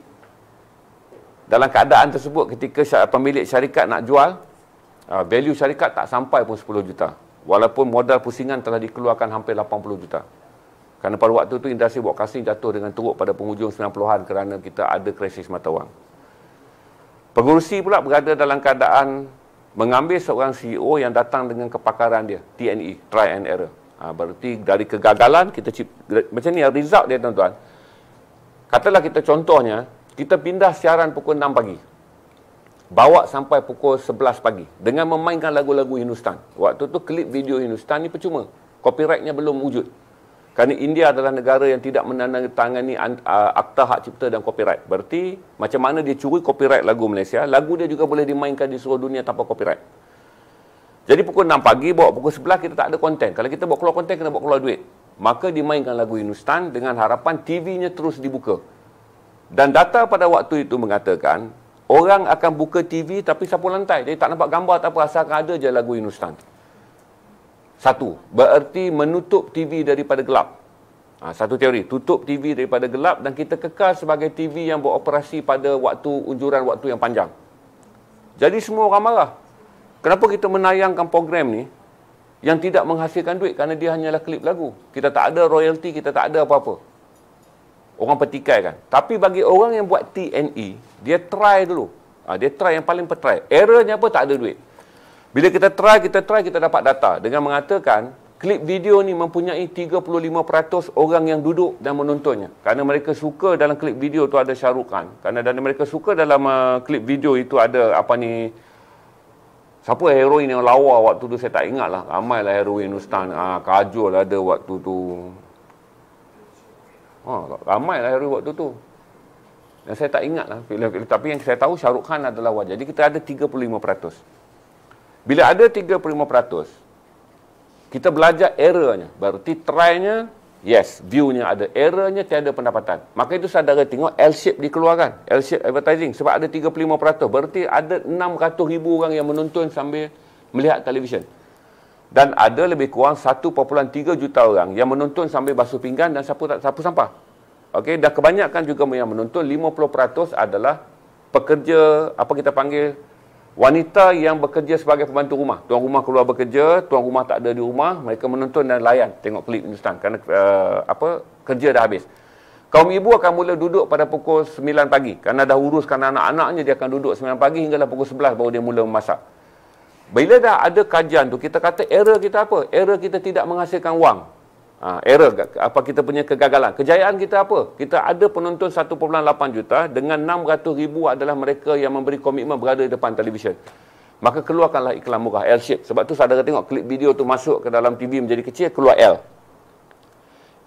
dalam keadaan tersebut ketika pemilik syarikat nak jual, uh, value syarikat tak sampai pun 10 juta. Walaupun modal pusingan telah dikeluarkan hampir 80 juta. Kerana pada waktu itu industri buat kasing jatuh dengan teruk pada penghujung 90-an kerana kita ada krisis mata wang. Pengurusi pula berada dalam keadaan mengambil seorang CEO yang datang dengan kepakaran dia, TNE, try and error. Ha, berarti dari kegagalan kita cip, macam ni result dia tuan-tuan. Katalah kita contohnya, kita pindah siaran pukul 6 pagi. Bawa sampai pukul 11 pagi dengan memainkan lagu-lagu Hindustan. Waktu tu klip video Hindustan ni percuma. Copyrightnya belum wujud kerana India adalah negara yang tidak menandatangani akta hak cipta dan copyright berarti macam mana dia curi copyright lagu Malaysia lagu dia juga boleh dimainkan di seluruh dunia tanpa copyright jadi pukul 6 pagi bawa pukul 11 kita tak ada konten kalau kita bawa keluar konten kena bawa keluar duit maka dimainkan lagu Hindustan dengan harapan TV-nya terus dibuka dan data pada waktu itu mengatakan orang akan buka TV tapi sapu lantai jadi tak nampak gambar tak apa asalkan ada je lagu Hindustan satu, bererti menutup TV daripada gelap. Ha, satu teori, tutup TV daripada gelap dan kita kekal sebagai TV yang beroperasi pada waktu unjuran waktu yang panjang. Jadi semua orang marah. Kenapa kita menayangkan program ni yang tidak menghasilkan duit kerana dia hanyalah klip lagu. Kita tak ada royalty, kita tak ada apa-apa. Orang petikai kan. Tapi bagi orang yang buat TNE, dia try dulu. Ha, dia try yang paling pertry. Errornya apa? Tak ada duit. Bila kita try, kita try, kita dapat data dengan mengatakan klip video ni mempunyai 35% orang yang duduk dan menontonnya. karena mereka suka dalam klip video tu ada syarukan. karena dan mereka suka dalam uh, klip video itu ada apa ni... Siapa heroin yang lawa waktu tu saya tak ingat lah. ramai lah heroin ustaz. Ah, ha, kajul ada waktu tu. Ha, lah heroin waktu tu. Dan saya tak ingat lah. Tapi yang saya tahu Syarukhan adalah wajah. Jadi kita ada 35%. Bila ada 35%, kita belajar errornya. Berarti try-nya, yes, view-nya ada. Errornya tiada pendapatan. Maka itu saudara tengok L-shape dikeluarkan. L-shape advertising. Sebab ada 35%. Berarti ada 600 ribu orang yang menonton sambil melihat televisyen. Dan ada lebih kurang 1.3 juta orang yang menonton sambil basuh pinggan dan sapu, sapu sampah. Okay, dah kebanyakan juga yang menonton 50% adalah pekerja apa kita panggil Wanita yang bekerja sebagai pembantu rumah. Tuan rumah keluar bekerja, tuan rumah tak ada di rumah, mereka menonton dan layan tengok klip Hindustan kerana uh, apa kerja dah habis. Kaum ibu akan mula duduk pada pukul 9 pagi. Kerana dah uruskan anak-anaknya, dia akan duduk 9 pagi hingga hinggalah pukul 11 baru dia mula memasak. Bila dah ada kajian tu, kita kata era kita apa? Era kita tidak menghasilkan wang. Uh, ah, error apa kita punya kegagalan kejayaan kita apa kita ada penonton 1.8 juta dengan 600 ribu adalah mereka yang memberi komitmen berada di depan televisyen maka keluarkanlah iklan murah L shape sebab tu saudara tengok klip video tu masuk ke dalam TV menjadi kecil keluar L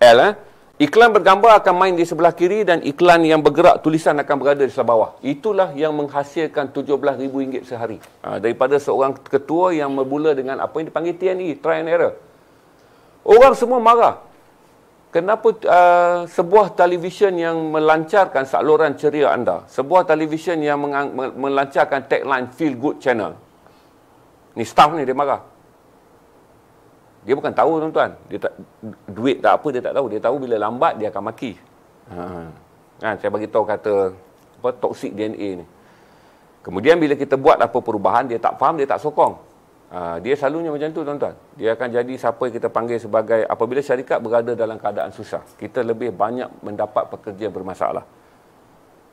L eh iklan bergambar akan main di sebelah kiri dan iklan yang bergerak tulisan akan berada di sebelah bawah itulah yang menghasilkan 17 ribu ringgit sehari uh, daripada seorang ketua yang bermula dengan apa yang dipanggil TNI, e, try and error Orang semua marah. Kenapa uh, sebuah televisyen yang melancarkan saluran ceria anda, sebuah televisyen yang melancarkan tagline Feel Good Channel, ni staff ni dia marah. Dia bukan tahu tuan-tuan. Dia duit tak apa, dia tak tahu. Dia tahu bila lambat, dia akan maki. Hmm. Ha, saya bagi tahu kata, apa, toxic DNA ni. Kemudian bila kita buat apa perubahan, dia tak faham, dia tak sokong. Ah, dia selalunya macam tu tuan-tuan. Dia akan jadi siapa yang kita panggil sebagai apabila syarikat berada dalam keadaan susah. Kita lebih banyak mendapat pekerja bermasalah.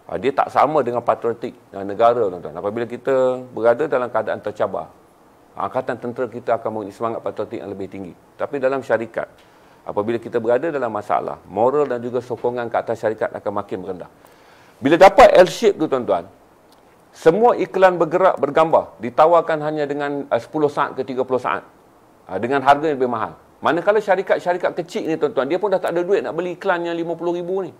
Ha, dia tak sama dengan patriotik ah, negara tuan-tuan. Apabila kita berada dalam keadaan tercabar, angkatan tentera kita akan mempunyai semangat patriotik yang lebih tinggi. Tapi dalam syarikat, apabila kita berada dalam masalah, moral dan juga sokongan ke atas syarikat akan makin rendah. Bila dapat L-shape tu tuan-tuan, semua iklan bergerak bergambar ditawarkan hanya dengan eh, uh, 10 saat ke 30 saat. Uh, dengan harga yang lebih mahal. Manakala syarikat-syarikat kecil ni tuan-tuan, dia pun dah tak ada duit nak beli iklan yang RM50,000 ni.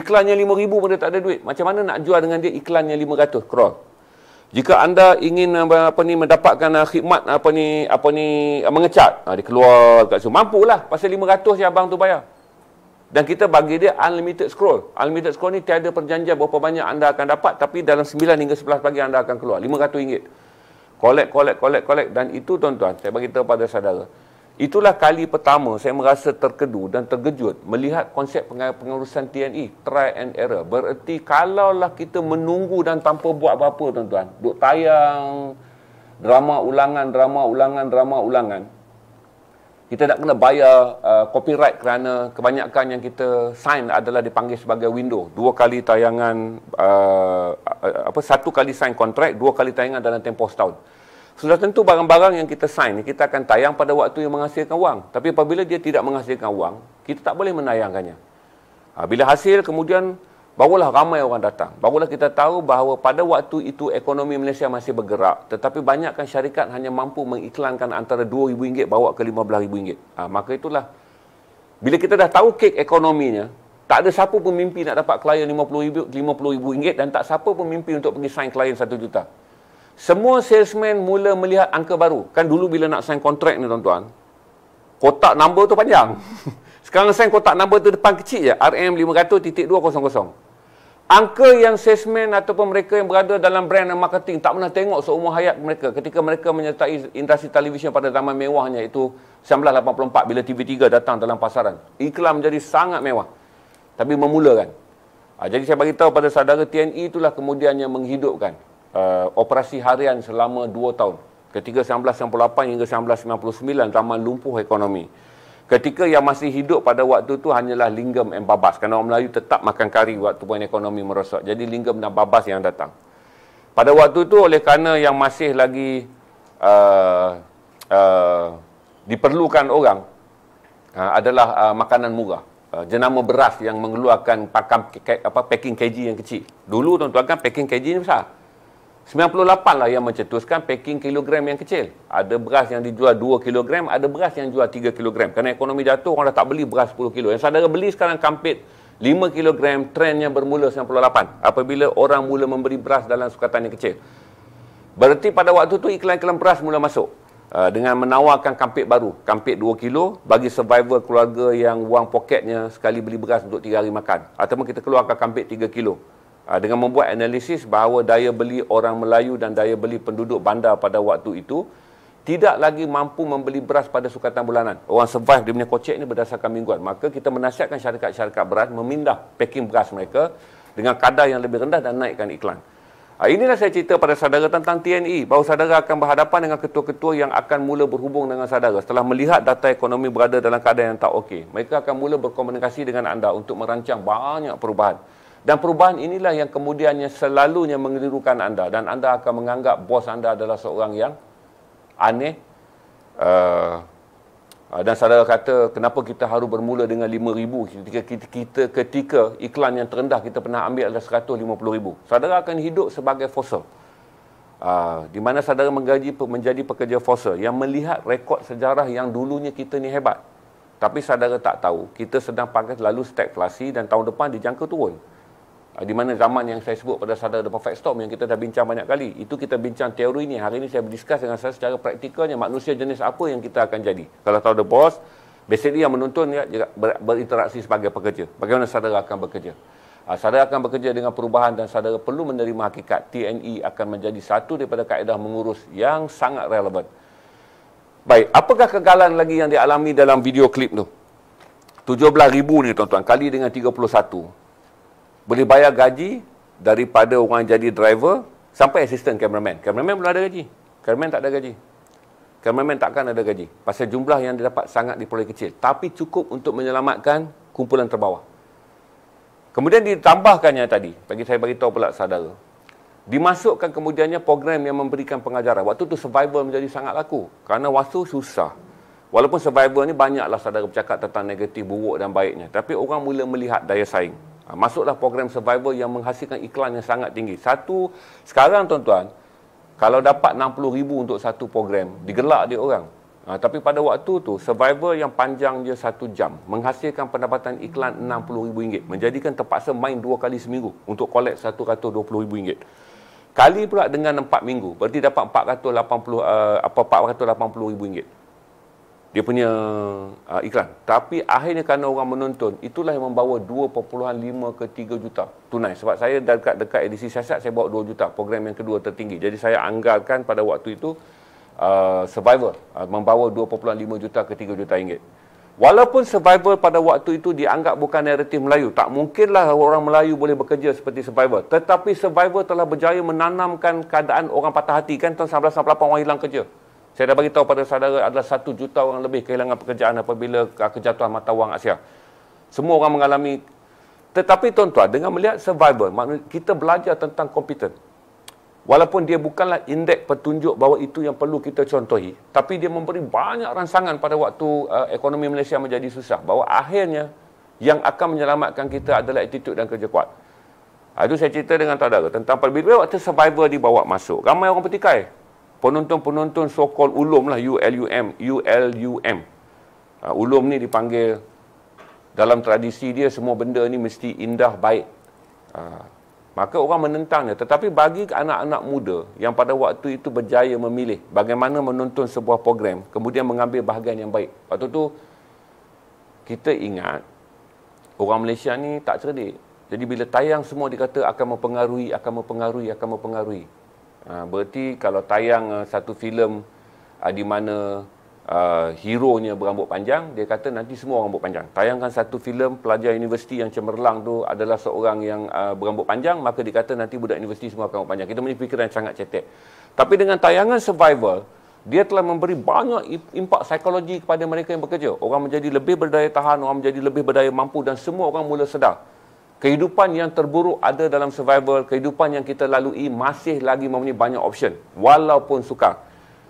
Iklan yang RM5,000 pun dia tak ada duit. Macam mana nak jual dengan dia iklan yang RM500 crore? Jika anda ingin eh, apa ni mendapatkan eh, khidmat apa ni apa ni mengecat, ha, dia keluar dekat situ. Mampulah pasal 500 je abang tu bayar. Dan kita bagi dia unlimited scroll. Unlimited scroll ni tiada perjanjian berapa banyak anda akan dapat tapi dalam 9 hingga 11 pagi anda akan keluar. RM500. Collect, collect, collect, collect. Dan itu tuan-tuan, saya bagi tahu pada saudara. Itulah kali pertama saya merasa terkedu dan terkejut melihat konsep pengurusan TNI. E, try and error. Bererti kalaulah kita menunggu dan tanpa buat apa-apa tuan-tuan. Duk tayang drama ulangan, drama ulangan, drama ulangan kita tak kena bayar uh, copyright kerana kebanyakan yang kita sign adalah dipanggil sebagai window dua kali tayangan uh, uh apa satu kali sign kontrak dua kali tayangan dalam tempoh setahun sudah tentu barang-barang yang kita sign kita akan tayang pada waktu yang menghasilkan wang tapi apabila dia tidak menghasilkan wang kita tak boleh menayangkannya uh, bila hasil kemudian Barulah ramai orang datang. Barulah kita tahu bahawa pada waktu itu ekonomi Malaysia masih bergerak. Tetapi banyakkan syarikat hanya mampu mengiklankan antara RM2,000 bawa ke RM15,000. Ha, ah, maka itulah. Bila kita dah tahu kek ekonominya, tak ada siapa pemimpin nak dapat klien RM50,000 50, dan tak siapa pemimpin untuk pergi sign klien RM1 juta. Semua salesman mula melihat angka baru. Kan dulu bila nak sign kontrak ni tuan-tuan, kotak nombor tu panjang. Sekarang sign kotak nombor tu depan kecil je. RM500.200. Angka yang salesman ataupun mereka yang berada dalam brand dan marketing tak pernah tengok seumur hayat mereka ketika mereka menyertai industri televisyen pada zaman mewahnya itu 1984 bila TV3 datang dalam pasaran. Iklan menjadi sangat mewah. Tapi memulakan. Ah, jadi saya bagi tahu pada saudara TNI e itulah kemudian yang menghidupkan uh, operasi harian selama 2 tahun. Ketika 1998 hingga 1999 zaman lumpuh ekonomi. Ketika yang masih hidup pada waktu tu hanyalah Linggam dan Babas. Kerana orang Melayu tetap makan kari waktu pun ekonomi merosot. Jadi Linggam dan Babas yang datang. Pada waktu tu oleh kerana yang masih lagi uh, uh, diperlukan orang uh, adalah uh, makanan murah. Uh, jenama beras yang mengeluarkan pakam ke- ke- apa packing KG yang kecil. Dulu tuan-tuan kan packing KG ni besar. 98 lah yang mencetuskan packing kilogram yang kecil. Ada beras yang dijual 2 kilogram, ada beras yang jual 3 kilogram. Kerana ekonomi jatuh, orang dah tak beli beras 10 kilo. Yang saudara beli sekarang kampit 5 kilogram, trendnya bermula 98. Apabila orang mula memberi beras dalam sukatan yang kecil. Berarti pada waktu tu iklan-iklan beras mula masuk. Uh, dengan menawarkan kampit baru, kampit 2 kilo bagi survivor keluarga yang wang poketnya sekali beli beras untuk 3 hari makan. Ataupun kita keluarkan kampit 3 kilo Ha, dengan membuat analisis bahawa daya beli orang Melayu dan daya beli penduduk bandar pada waktu itu tidak lagi mampu membeli beras pada sukatan bulanan. Orang survive dia punya kocek ini berdasarkan mingguan. Maka kita menasihatkan syarikat-syarikat beras memindah packing beras mereka dengan kadar yang lebih rendah dan naikkan iklan. Ha, inilah saya cerita pada saudara tentang TNI. E, bahawa saudara akan berhadapan dengan ketua-ketua yang akan mula berhubung dengan saudara. Setelah melihat data ekonomi berada dalam keadaan yang tak okey. Mereka akan mula berkomunikasi dengan anda untuk merancang banyak perubahan. Dan perubahan inilah yang kemudiannya selalunya mengelirukan anda dan anda akan menganggap bos anda adalah seorang yang aneh. Uh, dan saudara kata kenapa kita harus bermula dengan 5000 ketika kita, ketika iklan yang terendah kita pernah ambil adalah 150000. Saudara akan hidup sebagai fosil. Uh, eh, di mana saudara menggaji menjadi pekerja fosil yang melihat rekod sejarah yang dulunya kita ni hebat. Tapi saudara tak tahu kita sedang pakai lalu stagflasi dan tahun depan dijangka turun. Ah, di mana zaman yang saya sebut pada saat the perfect storm yang kita dah bincang banyak kali itu kita bincang teori ni hari ini saya berdiskus dengan saya secara praktikalnya manusia jenis apa yang kita akan jadi kalau tahu the boss basically yang menonton ya ber- berinteraksi sebagai pekerja bagaimana saudara akan bekerja uh, saudara akan bekerja dengan perubahan dan saudara perlu menerima hakikat TNE akan menjadi satu daripada kaedah mengurus yang sangat relevan baik apakah kegalan lagi yang dialami dalam video klip tu 17,000 ni tuan-tuan kali dengan 31 boleh bayar gaji daripada orang jadi driver sampai assistant cameraman. Cameraman belum ada gaji. Cameraman tak ada gaji. Cameraman takkan ada gaji. Pasal jumlah yang didapat sangat diperoleh kecil. Tapi cukup untuk menyelamatkan kumpulan terbawah. Kemudian ditambahkan yang tadi. Bagi saya bagi tahu pula saudara. Dimasukkan kemudiannya program yang memberikan pengajaran. Waktu tu survival menjadi sangat laku. Kerana waktu susah. Walaupun survival ni banyaklah saudara bercakap tentang negatif, buruk dan baiknya. Tapi orang mula melihat daya saing. Ha, masuklah program survival yang menghasilkan iklan yang sangat tinggi. Satu, sekarang tuan-tuan, kalau dapat rm ribu untuk satu program, digelak dia orang. Ha, tapi pada waktu tu, survival yang panjang dia satu jam, menghasilkan pendapatan iklan RM60,000, menjadikan terpaksa main dua kali seminggu untuk collect RM120,000. Kali pula dengan empat minggu, berarti dapat 480 uh, eh, apa 480 ribu ringgit dia punya uh, iklan tapi akhirnya kerana orang menonton itulah yang membawa 2.5 ke 3 juta tunai sebab saya dekat-dekat edisi siasat saya bawa 2 juta program yang kedua tertinggi jadi saya anggarkan pada waktu itu uh, survivor uh, membawa 2.5 juta ke 3 juta ringgit walaupun survivor pada waktu itu dianggap bukan naratif Melayu tak mungkinlah orang Melayu boleh bekerja seperti survivor tetapi survivor telah berjaya menanamkan keadaan orang patah hati kan tahun 1998 orang hilang kerja saya dah bagi tahu pada saudara adalah satu juta orang lebih kehilangan pekerjaan apabila ah, kejatuhan mata wang Asia. Semua orang mengalami. Tetapi tuan-tuan, dengan melihat survival, kita belajar tentang kompeten. Walaupun dia bukanlah indeks petunjuk bahawa itu yang perlu kita contohi, tapi dia memberi banyak rangsangan pada waktu uh, ekonomi Malaysia menjadi susah. Bahawa akhirnya yang akan menyelamatkan kita adalah attitude dan kerja kuat. Ah, itu saya cerita dengan saudara tentang apabila waktu survivor dibawa masuk. Ramai orang petikai penonton-penonton so-called ulum lah U U U L M ULUM ULUM uh, ulum ni dipanggil dalam tradisi dia semua benda ni mesti indah baik uh, maka orang menentangnya tetapi bagi anak-anak muda yang pada waktu itu berjaya memilih bagaimana menonton sebuah program kemudian mengambil bahagian yang baik waktu tu kita ingat orang Malaysia ni tak cerdik jadi bila tayang semua dikata akan mempengaruhi akan mempengaruhi akan mempengaruhi Ha, berarti kalau tayang uh, satu filem uh, di mana uh, hero-nya berambut panjang, dia kata nanti semua orang berambut panjang. Tayangkan satu filem pelajar universiti yang cemerlang tu adalah seorang yang uh, berambut panjang, maka dia kata nanti budak universiti semua akan berambut panjang. Kita punya fikiran yang sangat cetek. Tapi dengan tayangan survival, dia telah memberi banyak impak psikologi kepada mereka yang bekerja. Orang menjadi lebih berdaya tahan, orang menjadi lebih berdaya mampu dan semua orang mula sedar kehidupan yang terburuk ada dalam survival, kehidupan yang kita lalui masih lagi mempunyai banyak option walaupun suka,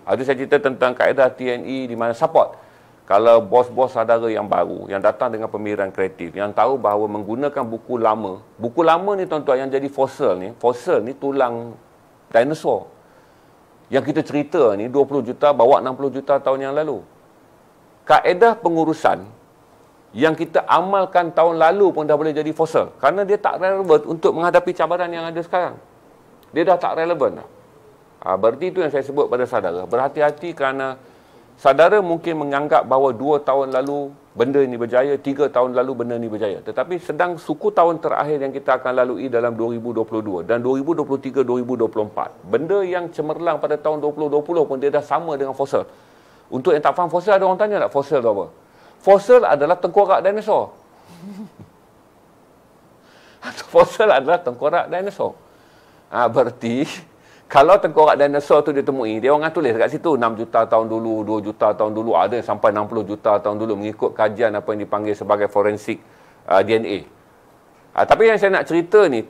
Itu ah, saya cerita tentang kaedah TNE di mana support. Kalau bos-bos saudara yang baru, yang datang dengan pemikiran kreatif, yang tahu bahawa menggunakan buku lama, buku lama ni tuan-tuan yang jadi fosil ni, fosil ni tulang dinosaur. Yang kita cerita ni 20 juta bawa 60 juta tahun yang lalu. Kaedah pengurusan yang kita amalkan tahun lalu pun dah boleh jadi fosil kerana dia tak relevan untuk menghadapi cabaran yang ada sekarang dia dah tak relevan dah ha, berarti itu yang saya sebut pada saudara berhati-hati kerana saudara mungkin menganggap bahawa 2 tahun lalu benda ini berjaya 3 tahun lalu benda ini berjaya tetapi sedang suku tahun terakhir yang kita akan lalui dalam 2022 dan 2023-2024 benda yang cemerlang pada tahun 2020 pun dia dah sama dengan fosil untuk yang tak faham fosil ada orang tanya tak fosil tu apa Fossil adalah tengkorak dinosaur. fossil adalah tengkorak dinosaur. Ha, berarti kalau tengkorak dinosaur tu ditemui, dia orang tulis kat situ 6 juta tahun dulu, 2 juta tahun dulu, ada sampai 60 juta tahun dulu mengikut kajian apa yang dipanggil sebagai forensik uh, DNA. Ha, tapi yang saya nak cerita ni,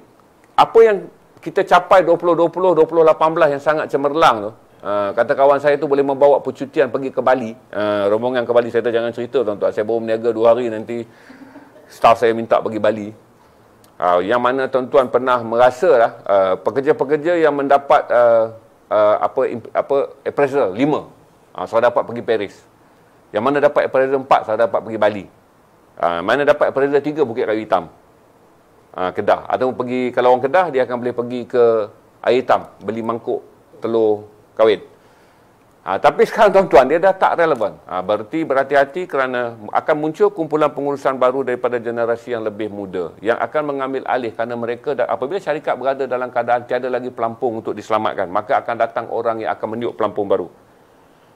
apa yang kita capai 2020, 2018 yang sangat cemerlang tu, Uh, kata kawan saya tu boleh membawa percutian pergi ke Bali. Uh, rombongan ke Bali saya tak jangan cerita tuan-tuan. Saya baru meniaga dua hari nanti. Staff saya minta pergi Bali. Uh, yang mana tuan-tuan pernah merasa lah, uh, pekerja-pekerja yang mendapat uh, uh, apa imp, apa appraisal lima. Uh, saya dapat pergi Paris. Yang mana dapat appraisal empat, saya dapat pergi Bali. Uh, mana dapat appraisal tiga, Bukit Kayu Hitam. Uh, Kedah. Atau pergi, kalau orang Kedah, dia akan boleh pergi ke Air Hitam. Beli mangkuk, telur, kahwin. Ha, tapi sekarang tuan-tuan, dia dah tak relevan. Ha, ah, berarti berhati-hati kerana akan muncul kumpulan pengurusan baru daripada generasi yang lebih muda yang akan mengambil alih kerana mereka dah, apabila syarikat berada dalam keadaan tiada lagi pelampung untuk diselamatkan, maka akan datang orang yang akan meniup pelampung baru.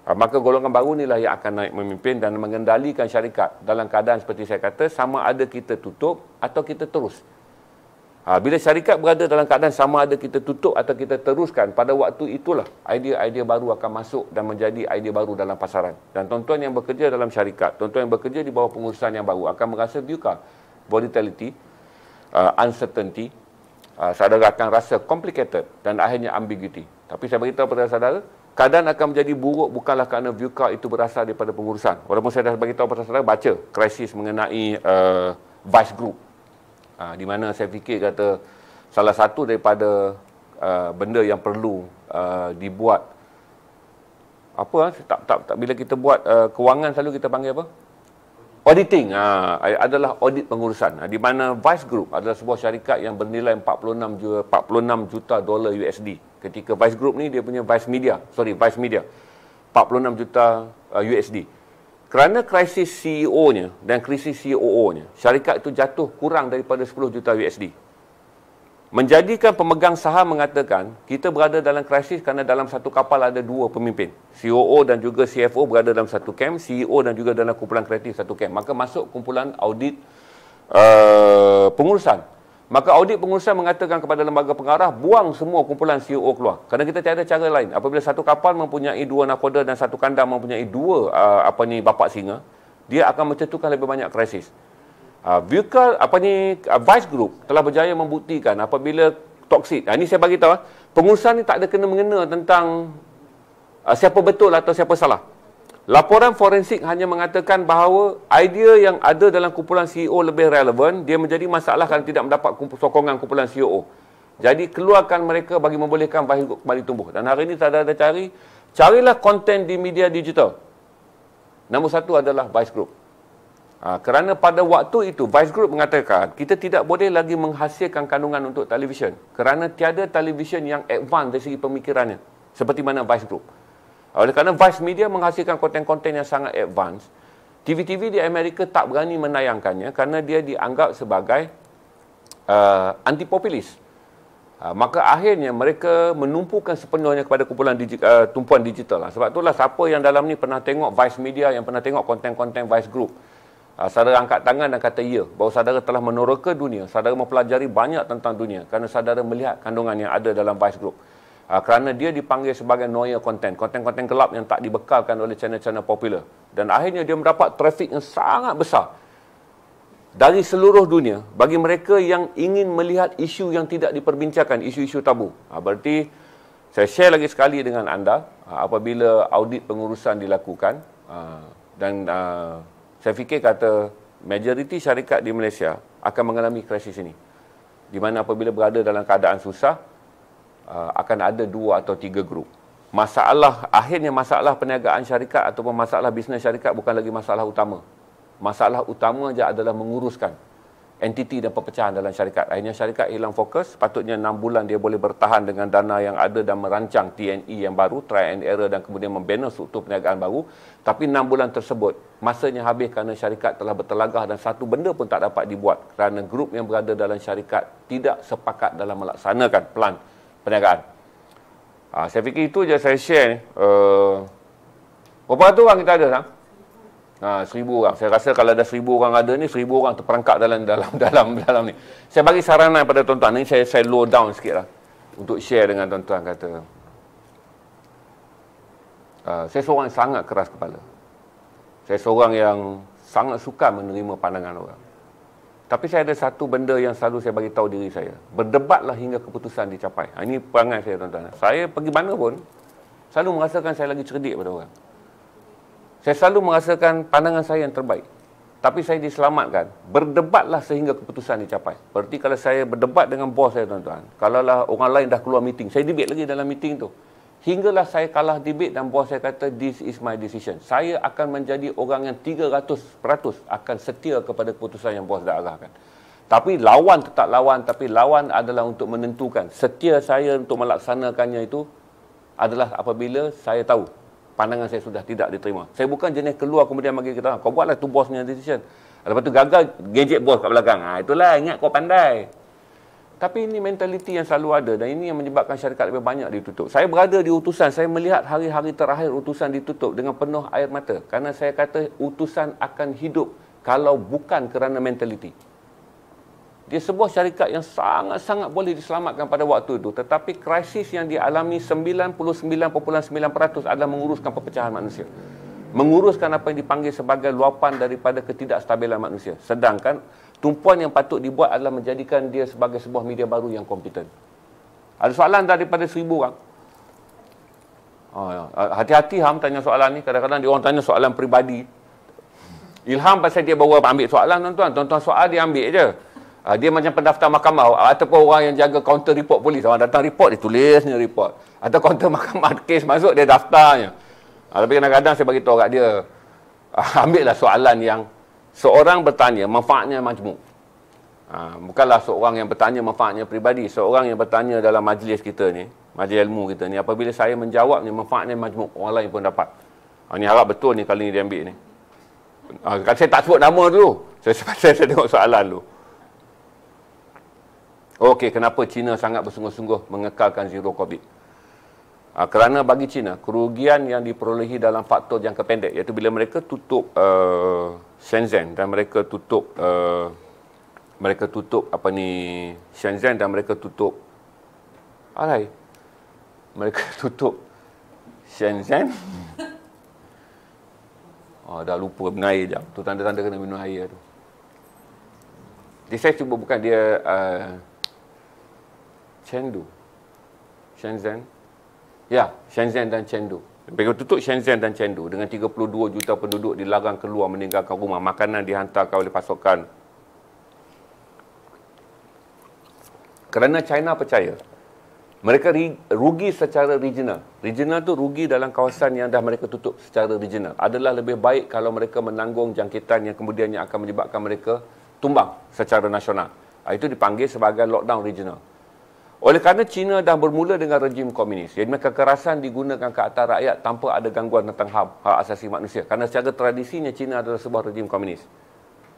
Ha, maka golongan baru inilah yang akan naik memimpin dan mengendalikan syarikat dalam keadaan seperti saya kata, sama ada kita tutup atau kita terus. Ha, bila syarikat berada dalam keadaan sama ada kita tutup atau kita teruskan, pada waktu itulah idea-idea baru akan masuk dan menjadi idea baru dalam pasaran. Dan tuan-tuan yang bekerja dalam syarikat, tuan-tuan yang bekerja di bawah pengurusan yang baru akan merasa juga volatility, uh, uncertainty, uh, saudara akan rasa complicated dan akhirnya ambiguity. Tapi saya beritahu kepada saudara, keadaan akan menjadi buruk bukanlah kerana VUCA itu berasal daripada pengurusan. Walaupun saya dah beritahu kepada saudara, baca krisis mengenai uh, vice group. Ha, di mana saya fikir kata salah satu daripada uh, benda yang perlu uh, dibuat apa ha, tak, tak tak bila kita buat uh, kewangan selalu kita panggil apa? Auditing uh, adalah audit pengurusan uh, di mana Vice Group adalah sebuah syarikat yang bernilai 46 juta 46 juta dolar USD. Ketika Vice Group ni dia punya Vice Media, sorry Vice Media 46 juta uh, USD. Kerana krisis CEO-nya dan krisis COO-nya, e syarikat itu jatuh kurang daripada 10 juta USD. Menjadikan pemegang saham mengatakan, kita berada dalam krisis kerana dalam satu kapal ada dua pemimpin. COO e dan juga CFO berada dalam satu kem, CEO dan juga dalam kumpulan kreatif satu kem. Maka masuk kumpulan audit uh, pengurusan Maka audit pengurusan mengatakan kepada lembaga pengarah buang semua kumpulan CEO keluar. Kerana kita tiada cara lain. Apabila satu kapal mempunyai dua nakoda dan satu kandang mempunyai dua uh, apa ni bapak singa, dia akan mencetuskan lebih banyak krisis. Uh, vehicle apa ni uh, vice group telah berjaya membuktikan apabila toksik. Uh, ini saya bagi tahu, eh, pengurusan ni tak ada kena mengena tentang uh, siapa betul atau siapa salah. Laporan forensik hanya mengatakan bahawa idea yang ada dalam kumpulan CEO lebih relevan, dia menjadi masalah kerana tidak mendapat sokongan kumpulan CEO. Jadi keluarkan mereka bagi membolehkan bahagian kembali tumbuh. Dan hari ini saya ada cari, carilah konten di media digital. Nombor satu adalah Vice Group. Ha, kerana pada waktu itu, Vice Group mengatakan, kita tidak boleh lagi menghasilkan kandungan untuk televisyen. Kerana tiada televisyen yang advance dari segi pemikirannya. Seperti mana Vice Group. Oleh kerana Vice Media menghasilkan konten-konten yang sangat advance, TV-TV di Amerika tak berani menayangkannya kerana dia dianggap sebagai uh, anti-populis. Uh, maka akhirnya mereka menumpukan sepenuhnya kepada kumpulan digi, uh, tumpuan digital. Lah. Sebab itulah siapa yang dalam ni pernah tengok Vice Media, yang pernah tengok konten-konten Vice Group. Uh, saudara angkat tangan dan kata ya, bahawa saudara telah menoroka dunia. Saudara mempelajari banyak tentang dunia kerana saudara melihat kandungan yang ada dalam Vice Group. Uh, kerana dia dipanggil sebagai noya content, konten-konten gelap yang tak dibekalkan oleh channel-channel popular. Dan akhirnya dia mendapat trafik yang sangat besar dari seluruh dunia bagi mereka yang ingin melihat isu yang tidak diperbincangkan, isu-isu tabu. Uh, berarti saya share lagi sekali dengan anda uh, apabila audit pengurusan dilakukan uh, dan uh, saya fikir kata majoriti syarikat di Malaysia akan mengalami krisis ini. Di mana apabila berada dalam keadaan susah, Ah, akan ada dua atau tiga grup. Masalah akhirnya masalah perniagaan syarikat ataupun masalah bisnes syarikat bukan lagi masalah utama. Masalah utama saja adalah menguruskan entiti dan perpecahan dalam syarikat. Akhirnya syarikat hilang fokus, patutnya enam bulan dia boleh bertahan dengan dana yang ada dan merancang TNE yang baru, try and error dan kemudian membina struktur perniagaan baru. Tapi enam bulan tersebut, masanya habis kerana syarikat telah bertelagah dan satu benda pun tak dapat dibuat kerana grup yang berada dalam syarikat tidak sepakat dalam melaksanakan pelan perniagaan. Ha, saya fikir itu je saya share ni. Uh, eh, berapa ratus orang kita ada sekarang? Ah, ha, seribu orang. Saya rasa kalau ada seribu orang ada ni, seribu orang terperangkap dalam dalam dalam dalam ni. Saya bagi saranan kepada tuan-tuan ni, saya, saya low down sikit lah. Untuk share dengan tuan-tuan kata. Uh, saya seorang yang sangat keras kepala. Saya seorang yang sangat suka menerima pandangan orang. Tapi saya ada satu benda yang selalu saya bagi tahu diri saya. Berdebatlah hingga keputusan dicapai. Ha, ini perangai saya tuan-tuan. Saya pergi mana pun, selalu merasakan saya lagi cerdik pada orang. Saya selalu merasakan pandangan saya yang terbaik. Tapi saya diselamatkan. Berdebatlah sehingga keputusan dicapai. Berarti kalau saya berdebat dengan bos saya tuan-tuan. Kalau orang lain dah keluar meeting, saya debate lagi dalam meeting tu. Hinggalah saya kalah debate dan bos saya kata this is my decision. Saya akan menjadi orang yang 300% akan setia kepada keputusan yang bos dah arahkan. Tapi lawan tetap lawan tapi lawan adalah untuk menentukan setia saya untuk melaksanakannya itu adalah apabila saya tahu pandangan saya sudah tidak diterima. Saya bukan jenis keluar kemudian bagi kita kau buatlah tu bosnya decision. Lepas tu gagal gadget bos kat belakang. Ha, itulah ingat kau pandai. Tapi ini mentaliti yang selalu ada dan ini yang menyebabkan syarikat lebih banyak ditutup. Saya berada di utusan, saya melihat hari-hari terakhir utusan ditutup dengan penuh air mata. Kerana saya kata utusan akan hidup kalau bukan kerana mentaliti. Dia sebuah syarikat yang sangat-sangat boleh diselamatkan pada waktu itu. Tetapi krisis yang dialami 99.9% adalah menguruskan perpecahan manusia. Menguruskan apa yang dipanggil sebagai luapan daripada ketidakstabilan manusia. Sedangkan tumpuan yang patut dibuat adalah menjadikan dia sebagai sebuah media baru yang kompeten. Ada soalan daripada seribu orang. Oh, ya. Hati-hati Ham tanya soalan ni. Kadang-kadang dia orang tanya soalan peribadi. Ilham pasal dia bawa ambil soalan tuan-tuan. Tuan-tuan soal dia ambil je. Ah, dia macam pendaftar mahkamah. Ataupun orang yang jaga kaunter report polis. Orang datang report, dia ni report. Atau kaunter mahkamah kes masuk, dia daftarnya. Ah, tapi kadang-kadang saya bagi kat dia. Ah, ambil lah soalan yang seorang bertanya manfaatnya majmuk. Ha, bukanlah seorang yang bertanya manfaatnya peribadi. Seorang yang bertanya dalam majlis kita ni, majlis ilmu kita ni, apabila saya menjawab ni, manfaatnya majmuk. Orang lain pun dapat. Ha, ni harap betul ni kali ni dia ambil ni. Ha, kan saya tak sebut nama dulu. Saya sebab saya, saya tengok soalan dulu. Okey, kenapa China sangat bersungguh-sungguh mengekalkan zero COVID? Ha, kerana bagi China, kerugian yang diperolehi dalam faktor jangka pendek, iaitu bila mereka tutup uh, Shenzhen dan mereka tutup uh, mereka tutup apa ni Shenzhen dan mereka tutup alai mereka tutup Shenzhen oh, dah lupa minum air jap tu tanda-tanda kena minum air tu dia saya cuba bukan dia uh, Chengdu Shenzhen ya Shenzhen dan Chengdu mereka tutup Shenzhen dan Chengdu dengan 32 juta penduduk dilarang keluar meninggalkan rumah. Makanan dihantarkan oleh pasukan. Kerana China percaya, mereka rugi secara regional. Regional tu rugi dalam kawasan yang dah mereka tutup secara regional. Adalah lebih baik kalau mereka menanggung jangkitan yang kemudiannya akan menyebabkan mereka tumbang secara nasional. Ah, itu dipanggil sebagai lockdown regional. Oleh kerana China dah bermula dengan rejim komunis, jadi mereka kekerasan digunakan ke atas rakyat tanpa ada gangguan tentang hak, hak asasi manusia. Karena secara tradisinya China adalah sebuah rejim komunis.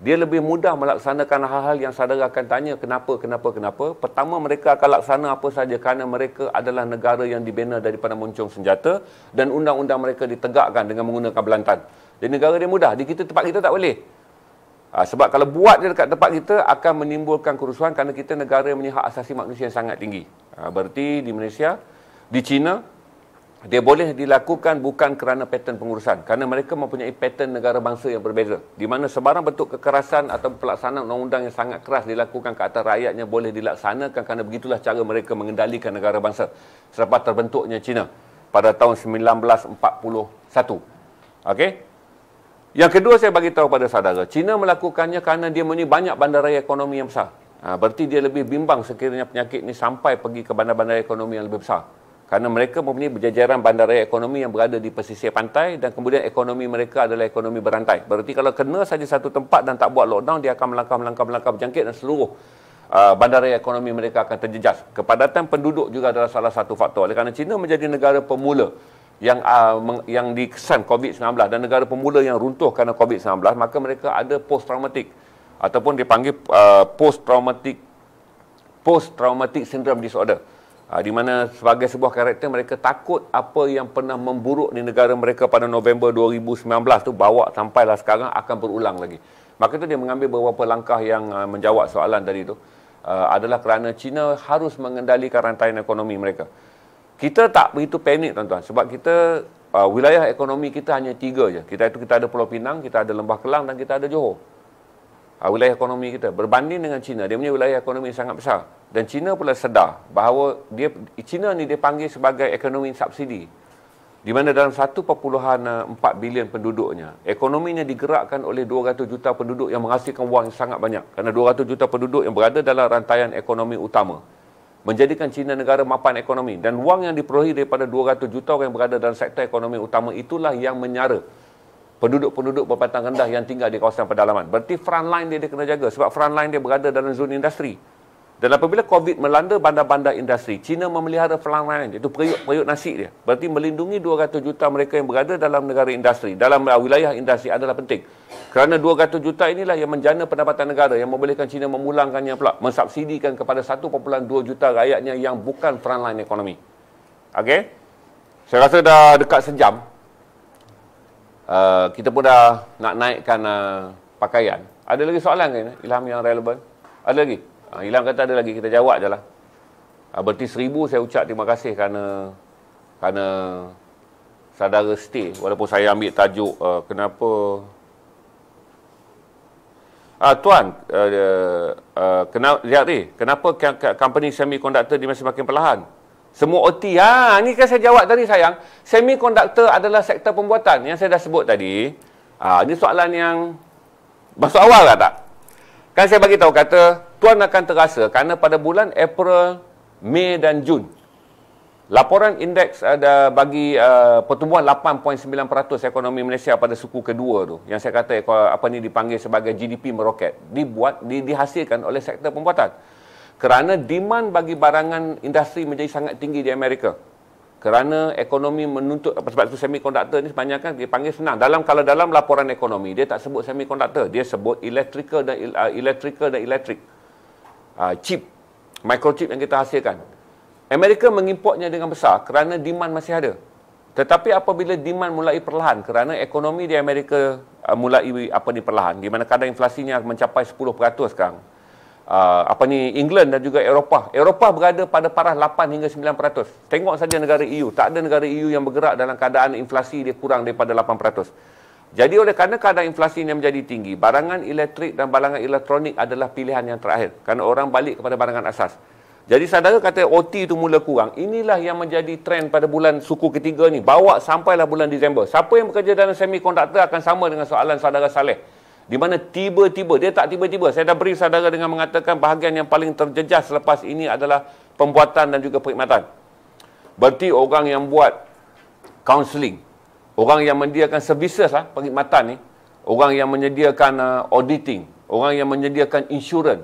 Dia lebih mudah melaksanakan hal-hal yang saudara akan tanya kenapa, kenapa, kenapa. Pertama, mereka akan laksana apa saja kerana mereka adalah negara yang dibina daripada muncung senjata dan undang-undang mereka ditegakkan dengan menggunakan belantan. Jadi negara dia mudah. Di kita, tempat kita tak boleh. Ha, sebab kalau buat dia dekat tempat kita akan menimbulkan kerusuhan kerana kita negara yang punya hak asasi manusia yang sangat tinggi. Ha, ah, berarti di Malaysia, di China, dia boleh dilakukan bukan kerana pattern pengurusan. Kerana mereka mempunyai pattern negara bangsa yang berbeza. Di mana sebarang bentuk kekerasan atau pelaksanaan undang-undang yang sangat keras dilakukan ke atas rakyatnya boleh dilaksanakan kerana begitulah cara mereka mengendalikan negara bangsa selepas terbentuknya China pada tahun 1941. Okey? Yang kedua saya bagi tahu pada saudara, China melakukannya kerana dia mempunyai banyak bandaraya ekonomi yang besar. Ha, berarti dia lebih bimbang sekiranya penyakit ini sampai pergi ke bandar-bandar ekonomi yang lebih besar. Kerana mereka mempunyai berjajaran bandaraya ekonomi yang berada di pesisir pantai dan kemudian ekonomi mereka adalah ekonomi berantai. Berarti kalau kena saja satu tempat dan tak buat lockdown, dia akan melangkah-melangkah-melangkah berjangkit dan seluruh uh, bandaraya ekonomi mereka akan terjejas. Kepadatan penduduk juga adalah salah satu faktor. Oleh kerana China menjadi negara pemula yang uh, yang dikesan COVID-19 dan negara pemula yang runtuh kerana COVID-19 maka mereka ada post traumatic ataupun dipanggil uh, ah, post traumatic post traumatic syndrome disorder uh, di mana sebagai sebuah karakter mereka takut apa yang pernah memburuk di negara mereka pada November 2019 tu bawa sampailah sekarang akan berulang lagi maka tu dia mengambil beberapa langkah yang uh, menjawab soalan tadi tu uh, adalah kerana China harus mengendalikan rantai ekonomi mereka kita tak begitu panik tuan-tuan sebab kita uh, wilayah ekonomi kita hanya tiga je. Kita itu kita ada Pulau Pinang, kita ada Lembah Kelang dan kita ada Johor. Uh, wilayah ekonomi kita berbanding dengan China, dia punya wilayah ekonomi sangat besar. Dan China pula sedar bahawa dia China ni dia panggil sebagai ekonomi subsidi. Di mana dalam 1.4 bilion penduduknya, ekonominya digerakkan oleh 200 juta penduduk yang menghasilkan wang yang sangat banyak. Kerana 200 juta penduduk yang berada dalam rantaian ekonomi utama menjadikan China negara mapan ekonomi dan wang yang diperolehi daripada 200 juta orang yang berada dalam sektor ekonomi utama itulah yang menyara penduduk-penduduk berpatang rendah yang tinggal di kawasan pedalaman. Berarti front line dia, dia kena jaga sebab front line dia berada dalam zon industri. Dan apabila COVID melanda bandar-bandar industri, China memelihara pelanggan, itu periuk-periuk nasi dia. Berarti melindungi 200 juta mereka yang berada dalam negara industri, dalam uh, wilayah industri adalah penting. Kerana 200 juta inilah yang menjana pendapatan negara yang membolehkan China memulangkannya pula, mensubsidikan kepada 1.2 juta rakyatnya yang bukan frontline ekonomi. Okey? Saya rasa dah dekat sejam. Uh, kita pun dah nak naikkan uh, pakaian. Ada lagi soalan ke? Ilham yang relevan? Ada lagi? Ha, ah, Ilham kata ada lagi, kita jawab je lah. Ha, ah, berarti seribu saya ucap terima kasih kerana kerana saudara stay. Walaupun saya ambil tajuk uh, kenapa Ah tuan, kena lihat ni, kenapa company semiconductor dia masih makin perlahan? Semua OT. Ha, ni kan saya jawab tadi sayang. Semiconductor adalah sektor pembuatan yang saya dah sebut tadi. Ah ha, ni soalan yang masuk awal ke lah, tak? Kan saya bagi tahu kata tuan akan terasa kerana pada bulan April, Mei dan Jun laporan indeks ada bagi uh, pertumbuhan 8.9% ekonomi Malaysia pada suku kedua tu yang saya kata apa ni dipanggil sebagai GDP meroket dibuat di, dihasilkan oleh sektor pembuatan kerana demand bagi barangan industri menjadi sangat tinggi di Amerika kerana ekonomi menuntut sebab itu semikonduktor ni sebanyak kan dia panggil senang dalam kalau dalam laporan ekonomi dia tak sebut semikonduktor dia sebut electrical dan uh, electrical dan electric uh, chip microchip yang kita hasilkan Amerika mengimportnya dengan besar kerana demand masih ada tetapi apabila demand mulai perlahan kerana ekonomi di Amerika uh, mulai apa ni perlahan di mana kadang inflasinya mencapai 10% sekarang uh, apa ni England dan juga Eropah. Eropah berada pada paras 8 hingga 9%. Tengok saja negara EU, tak ada negara EU yang bergerak dalam keadaan inflasi dia kurang daripada 8%. Jadi oleh kerana kadar inflasi ini yang menjadi tinggi, barangan elektrik dan barangan elektronik adalah pilihan yang terakhir. Kerana orang balik kepada barangan asas. Jadi saudara kata OT itu mula kurang. Inilah yang menjadi trend pada bulan suku ketiga ni. Bawa sampailah bulan Disember. Siapa yang bekerja dalam semikonduktor akan sama dengan soalan saudara Saleh di mana tiba-tiba dia tak tiba-tiba saya dah beri saudara dengan mengatakan bahagian yang paling terjejas selepas ini adalah pembuatan dan juga perkhidmatan berarti orang yang buat counselling, orang yang menyediakan services lah perkhidmatan ni orang yang menyediakan uh, auditing orang yang menyediakan insurans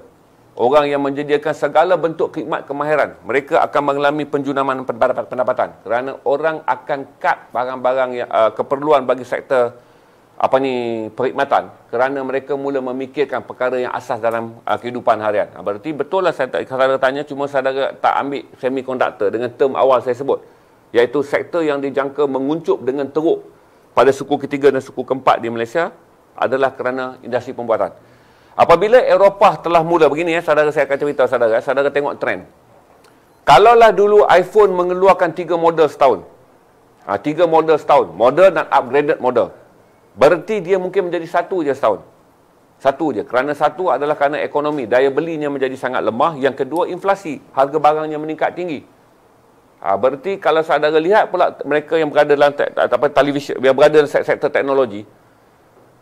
orang yang menyediakan segala bentuk khidmat kemahiran mereka akan mengalami penjunaman pendapatan, pendapatan kerana orang akan cut barang-barang yang uh, keperluan bagi sektor apa ni perkhidmatan kerana mereka mula memikirkan perkara yang asas dalam uh, kehidupan harian. Uh, berarti betul lah saya tak saya tanya cuma saya tak ambil semikonduktor dengan term awal saya sebut iaitu sektor yang dijangka menguncup dengan teruk pada suku ketiga dan suku keempat di Malaysia adalah kerana industri pembuatan. Apabila Eropah telah mula begini ya, saudara saya akan cerita saudara, eh, saudara tengok trend. Kalaulah dulu iPhone mengeluarkan tiga model setahun. Ha, tiga model setahun, model dan upgraded model. Berarti dia mungkin menjadi satu je setahun. Satu je. Kerana satu adalah kerana ekonomi. Daya belinya menjadi sangat lemah. Yang kedua, inflasi. Harga barangnya meningkat tinggi. Ha, berarti kalau saudara lihat pula mereka yang berada dalam te- apa, televisyen, yang berada dalam sektor teknologi,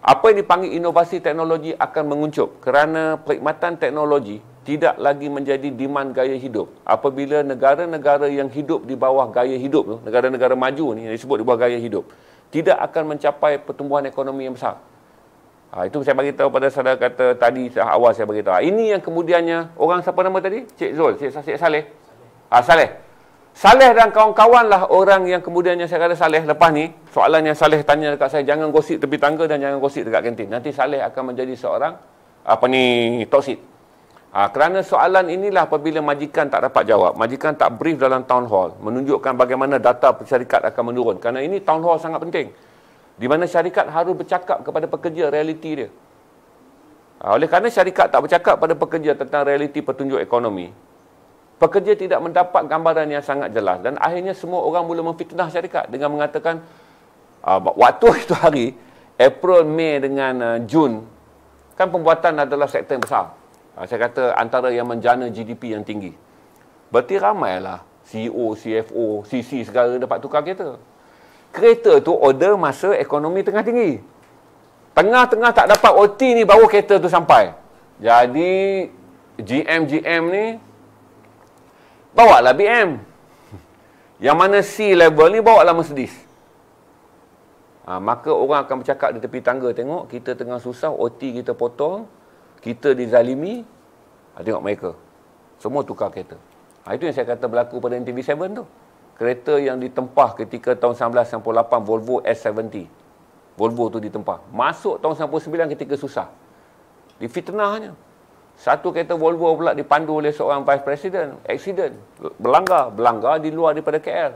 apa yang dipanggil inovasi teknologi akan menguncup. Kerana perkhidmatan teknologi tidak lagi menjadi demand gaya hidup. Apabila negara-negara yang hidup di bawah gaya hidup, negara-negara maju ni yang disebut di bawah gaya hidup, tidak akan mencapai pertumbuhan ekonomi yang besar. Ha, itu saya bagi tahu pada saudara kata tadi awal saya bagi tahu. Ha, ini yang kemudiannya orang siapa nama tadi? Cik Zul, Cik, Cik Saleh. Ha, Saleh. Saleh dan kawan-kawan lah orang yang kemudiannya saya kata Saleh lepas ni soalan yang Saleh tanya dekat saya jangan gosip tepi tangga dan jangan gosip dekat kantin. Nanti Saleh akan menjadi seorang apa ni toksik. Ha, kerana soalan inilah apabila majikan tak dapat jawab, majikan tak brief dalam town hall, menunjukkan bagaimana data syarikat akan menurun. Karena ini town hall sangat penting. Di mana syarikat harus bercakap kepada pekerja realiti dia. Ha, oleh kerana syarikat tak bercakap kepada pekerja tentang realiti petunjuk ekonomi, pekerja tidak mendapat gambaran yang sangat jelas. Dan akhirnya semua orang mula memfitnah syarikat dengan mengatakan, ha, waktu itu hari, April, Mei dengan uh, Jun, kan pembuatan adalah sektor yang besar. Ha, saya kata antara yang menjana GDP yang tinggi. Berarti ramailah CEO, CFO, CC segala dapat tukar kereta. Kereta tu order masa ekonomi tengah tinggi. Tengah-tengah tak dapat OT ni baru kereta tu sampai. Jadi GM-GM ni bawa lah BM. Yang mana C level ni bawa lah Mercedes. Ha, maka orang akan bercakap di tepi tangga tengok kita tengah susah OT kita potong kita dizalimi, ah, tengok mereka. Semua tukar kereta. Ha, itu yang saya kata berlaku pada NTV7 tu. Kereta yang ditempah ketika tahun 1998, Volvo S70. Volvo tu ditempah. Masuk tahun 1999 ketika susah. Di fitnahnya. Satu kereta Volvo pula dipandu oleh seorang Vice President. Accident. Berlanggar. Berlanggar di luar daripada KL.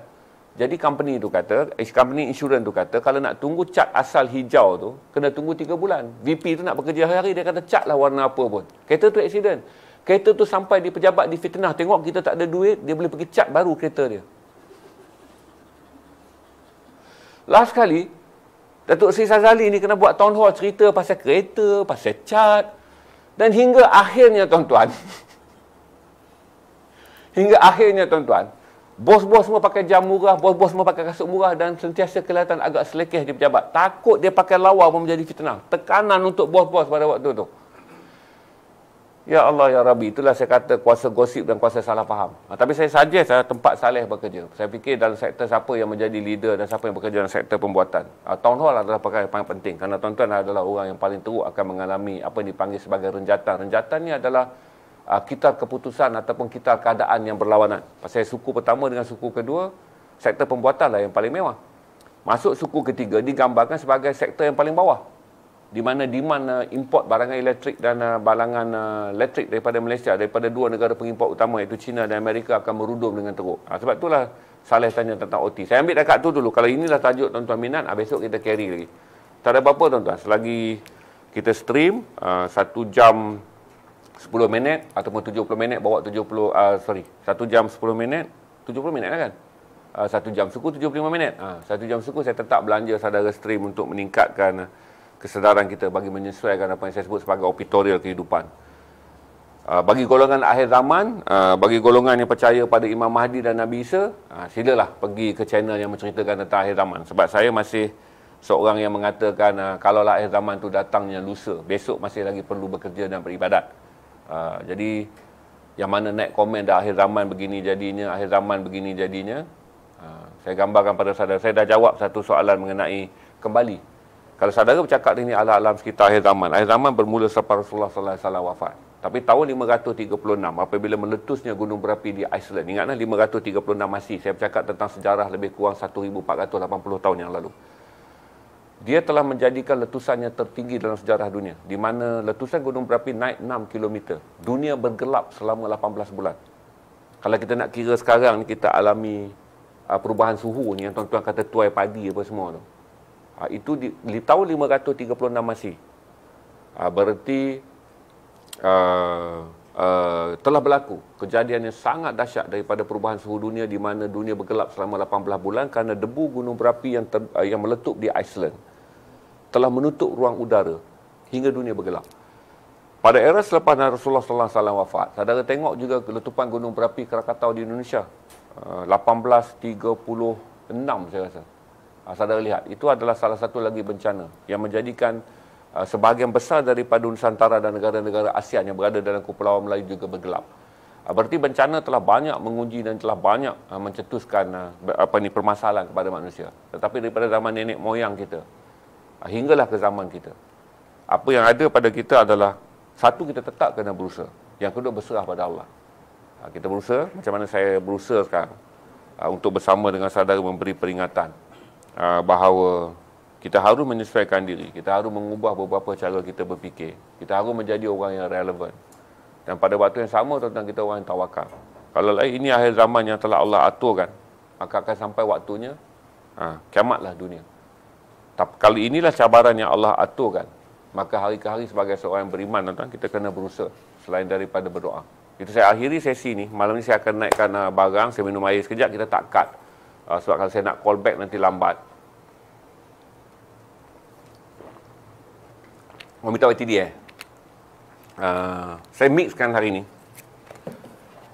Jadi company tu kata, eh, company insurance tu kata kalau nak tunggu cat asal hijau tu kena tunggu 3 bulan. VP tu nak bekerja hari-hari dia kata cat lah warna apa pun. Kereta tu accident. Kereta tu sampai di pejabat di fitnah tengok kita tak ada duit, dia boleh pergi cat baru kereta dia. Last kali Datuk Sri Sazali ni kena buat town hall cerita pasal kereta, pasal cat dan hingga akhirnya tuan-tuan hingga akhirnya tuan-tuan Bos-bos semua pakai jam murah, bos-bos semua pakai kasut murah dan sentiasa kelihatan agak selekeh di pejabat. Takut dia pakai lawa pun menjadi fitnah. Tekanan untuk bos-bos pada waktu tu. Ya Allah, Ya Rabbi, itulah saya kata kuasa gosip dan kuasa salah faham. Ha, tapi saya suggest saya tempat salih bekerja. Saya fikir dalam sektor siapa yang menjadi leader dan siapa yang bekerja dalam sektor pembuatan. Ha, town hall adalah perkara yang paling penting. Kerana tuan-tuan adalah orang yang paling teruk akan mengalami apa yang dipanggil sebagai renjatan. Renjatan ni adalah uh, ah, kita keputusan ataupun kita keadaan yang berlawanan. Pasal suku pertama dengan suku kedua, sektor pembuatan lah yang paling mewah. Masuk suku ketiga digambarkan sebagai sektor yang paling bawah. Di mana demand uh, import barangan elektrik dan uh, barangan uh, elektrik daripada Malaysia, daripada dua negara pengimport utama iaitu China dan Amerika akan merudum dengan teruk. Uh, sebab itulah Saleh tanya tentang OT. Saya ambil dekat tu dulu. Kalau inilah tajuk tuan-tuan minat, uh, besok kita carry lagi. Tak ada apa-apa tuan-tuan. Selagi kita stream, uh, satu jam 10 minit ataupun 70 minit bawa 70 uh, ah, sorry 1 jam 10 minit 70 minit lah kan uh, ah, 1 jam suku 75 minit uh, ah, 1 jam suku saya tetap belanja saudara stream untuk meningkatkan uh, kesedaran kita bagi menyesuaikan apa yang saya sebut sebagai opitorial kehidupan uh, bagi golongan akhir zaman uh, bagi golongan yang percaya pada Imam Mahdi dan Nabi Isa uh, silalah pergi ke channel yang menceritakan tentang akhir zaman sebab saya masih seorang yang mengatakan uh, lah akhir zaman tu datangnya lusa besok masih lagi perlu bekerja dan beribadat Ha, jadi yang mana naik komen dah akhir zaman begini jadinya, akhir zaman begini jadinya. Ha, saya gambarkan pada saudara, saya dah jawab satu soalan mengenai kembali. Kalau saudara bercakap ini alam-alam sekitar akhir zaman. Akhir zaman bermula selepas Rasulullah sallallahu alaihi wasallam wafat. Tapi tahun 536 apabila meletusnya gunung berapi di Iceland. Ingatlah 536 masih saya bercakap tentang sejarah lebih kurang 1480 tahun yang lalu dia telah menjadikan letusannya tertinggi dalam sejarah dunia di mana letusan gunung berapi naik 6 km dunia bergelap selama 18 bulan kalau kita nak kira sekarang kita alami uh, perubahan suhu ni yang tuan-tuan kata tuai padi apa semua tu uh, itu di, di tahun 536 Masih uh, berarti uh, uh, telah berlaku kejadian yang sangat dahsyat daripada perubahan suhu dunia di mana dunia bergelap selama 18 bulan kerana debu gunung berapi yang ter, uh, yang meletup di Iceland telah menutup ruang udara hingga dunia bergelap. Pada era selepas Rasulullah Sallallahu Alaihi Wasallam wafat, saudara tengok juga letupan gunung berapi Krakatau di Indonesia. 1836 eh, saya rasa. Ah, saudara lihat, itu adalah salah satu lagi bencana yang menjadikan ah, sebahagian besar daripada Nusantara dan negara-negara Asia yang berada dalam Kepulauan Melayu juga bergelap. Ah, berarti bencana telah banyak menguji dan telah banyak mencetuskan apa ni permasalahan kepada manusia. Tetapi daripada zaman nenek moyang kita, Ah, hinggalah ke zaman kita. Apa yang ada pada kita adalah satu kita tetap kena berusaha. Yang kedua berserah pada Allah. Ah, kita berusaha macam mana saya berusaha sekarang ah, untuk bersama dengan saudara memberi peringatan bahawa kita harus menyesuaikan diri, kita harus mengubah beberapa cara kita berfikir, kita harus menjadi orang yang relevan. Dan pada waktu yang sama tentang kita orang yang tawakal. Kalau lain ini akhir zaman yang telah Allah aturkan, maka akan sampai waktunya ha, kiamatlah dunia. Tapi kali inilah cabaran yang Allah aturkan. Maka hari ke hari sebagai seorang yang beriman tuan kita kena berusaha selain daripada berdoa. Itu saya akhiri sesi ni. Malam ni saya akan naikkan uh, barang, saya minum air sekejap, kita tak cut. Uh, sebab kalau saya nak call back nanti lambat. Mau minta waktu dia eh? Uh, saya mixkan hari ni.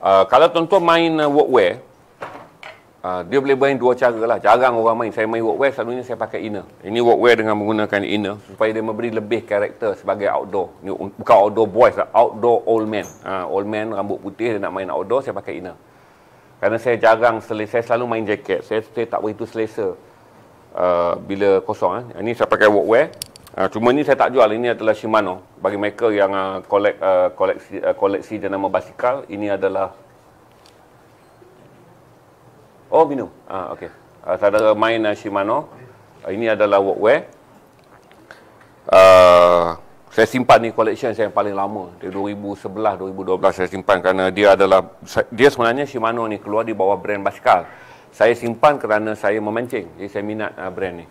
Uh, kalau tuan-tuan main uh, workwear, Ah, dia boleh main dua cara lah. Jarang orang main. Saya main workwear, selalunya saya pakai inner. Ini workwear dengan menggunakan inner supaya dia memberi lebih karakter sebagai outdoor. Ini bukan outdoor boys lah, outdoor old man. Uh, old man rambut putih, dia nak main outdoor, saya pakai inner. Kerana saya jarang, selesa, saya selalu main jacket. Saya, saya tak begitu selesa uh, bila kosong. Eh. Ini saya pakai workwear. Uh, cuma ni saya tak jual. Ini adalah Shimano. Bagi mereka yang uh, collect, uh, koleksi, uh, koleksi jenama basikal, ini adalah Oh, minum. Ah, okey. Uh, tak ada main uh, Shimano. Uh, ini adalah workwear. Uh, saya simpan ni collection saya yang paling lama. Dari 2011 2012 saya simpan kerana dia adalah dia sebenarnya Shimano ni keluar di bawah brand Baskal. Saya simpan kerana saya memancing. Jadi saya minat uh, brand ni.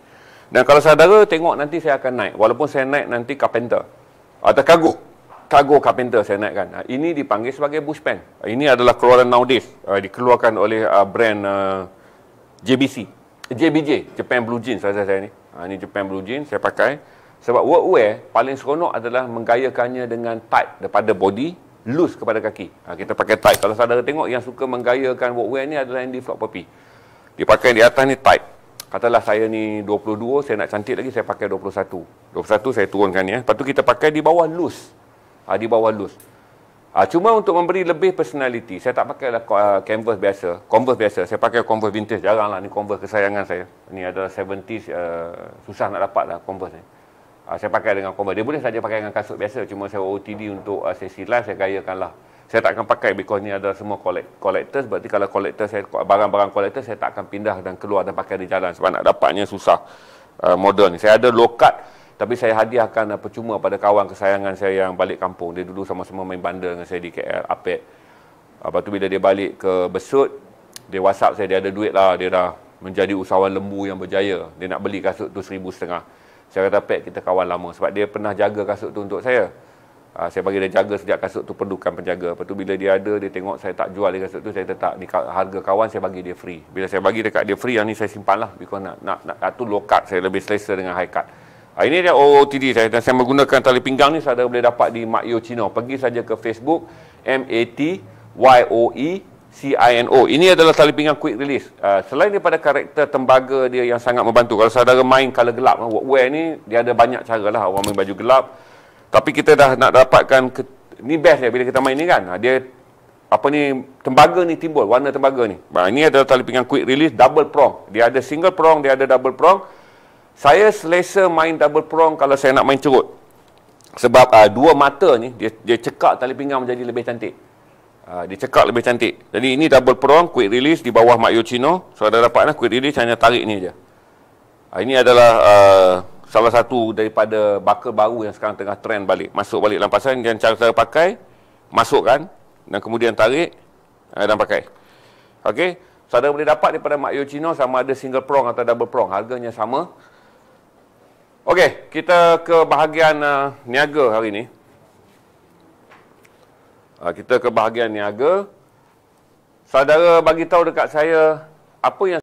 Dan kalau saudara tengok nanti saya akan naik walaupun saya naik nanti Carpenter atau Kagu. Cargo Carpenter saya naikkan. Uh, ah, ini dipanggil sebagai bush pen. Uh, ini adalah keluaran nowadays. Uh, dikeluarkan oleh uh, brand uh, JBC. JBJ, Japan Blue Jeans saya, saya ni. Uh, ini Japan Blue Jeans saya pakai. Sebab workwear paling seronok adalah menggayakannya dengan tight daripada body loose kepada kaki. Ha, kita pakai tight. Kalau saudara tengok yang suka menggayakan workwear ni adalah Andy Flop Poppy. Dia pakai di atas ni tight. Katalah saya ni 22, saya nak cantik lagi saya pakai 21. 21 saya turunkan ya. Lepas tu kita pakai di bawah loose ha, ah, di bawah loose ha, cuma untuk memberi lebih personality saya tak pakai lah ah, canvas biasa converse biasa saya pakai converse vintage jarang lah ni converse kesayangan saya ni adalah 70s uh, susah nak dapat lah converse ni ha, saya pakai dengan converse dia boleh saja pakai dengan kasut biasa cuma saya OOTD untuk uh, sesi live saya gayakan lah saya tak akan pakai because ni adalah semua collect, collectors berarti kalau collector saya barang-barang collector saya tak akan pindah dan keluar dan pakai di jalan sebab nak dapatnya susah uh, model ni saya ada low cut tapi saya hadiahkan apa cuma pada kawan kesayangan saya yang balik kampung. Dia dulu sama-sama main bandar dengan saya di KL, Apek. Lepas tu bila dia balik ke Besut, dia whatsapp saya, dia ada duit lah. Dia dah menjadi usahawan lembu yang berjaya. Dia nak beli kasut tu seribu setengah. Saya kata, Pek, kita kawan lama. Sebab dia pernah jaga kasut tu untuk saya. Uh, saya bagi dia jaga sejak kasut tu perlukan penjaga. Lepas tu bila dia ada, dia tengok saya tak jual dia kasut tu, saya tetap ni harga kawan saya bagi dia free. Bila saya bagi dekat dia free, yang ni saya simpan lah. Because nak, nak, nak, nak tu low cut, saya lebih selesa dengan high cut. Ha, ini dia OOTD saya dan saya menggunakan tali pinggang ni saudara boleh dapat di Mak Yo Pergi saja ke Facebook M A T Y O E C I N O. Ini adalah tali pinggang quick release. Uh, selain daripada karakter tembaga dia yang sangat membantu. Kalau saudara main color gelap, ah, workwear ni dia ada banyak cara lah orang main baju gelap. Tapi kita dah nak dapatkan ke, ni best dia bila kita main ni kan. Ha, dia apa ni tembaga ni timbul warna tembaga ni. Ha, ini adalah tali pinggang quick release double prong. Dia ada single prong, dia ada double prong saya selesa main double prong kalau saya nak main cerut sebab uh, dua mata ni dia, dia cekak tali pinggang menjadi lebih cantik uh, dia cekak lebih cantik jadi ini double prong quick release di bawah Mak Yochino so ada dapat lah quick release hanya tarik ni je uh, ini adalah uh, salah satu daripada buckle baru yang sekarang tengah trend balik masuk balik lampasan dan cara saya pakai masukkan dan kemudian tarik uh, dan pakai Okay, saudara boleh dapat daripada Mak Yochino sama ada single prong atau double prong harganya sama Okey, kita ke bahagian uh, niaga hari ini. Uh, kita ke bahagian niaga. Saudara bagi tahu dekat saya apa yang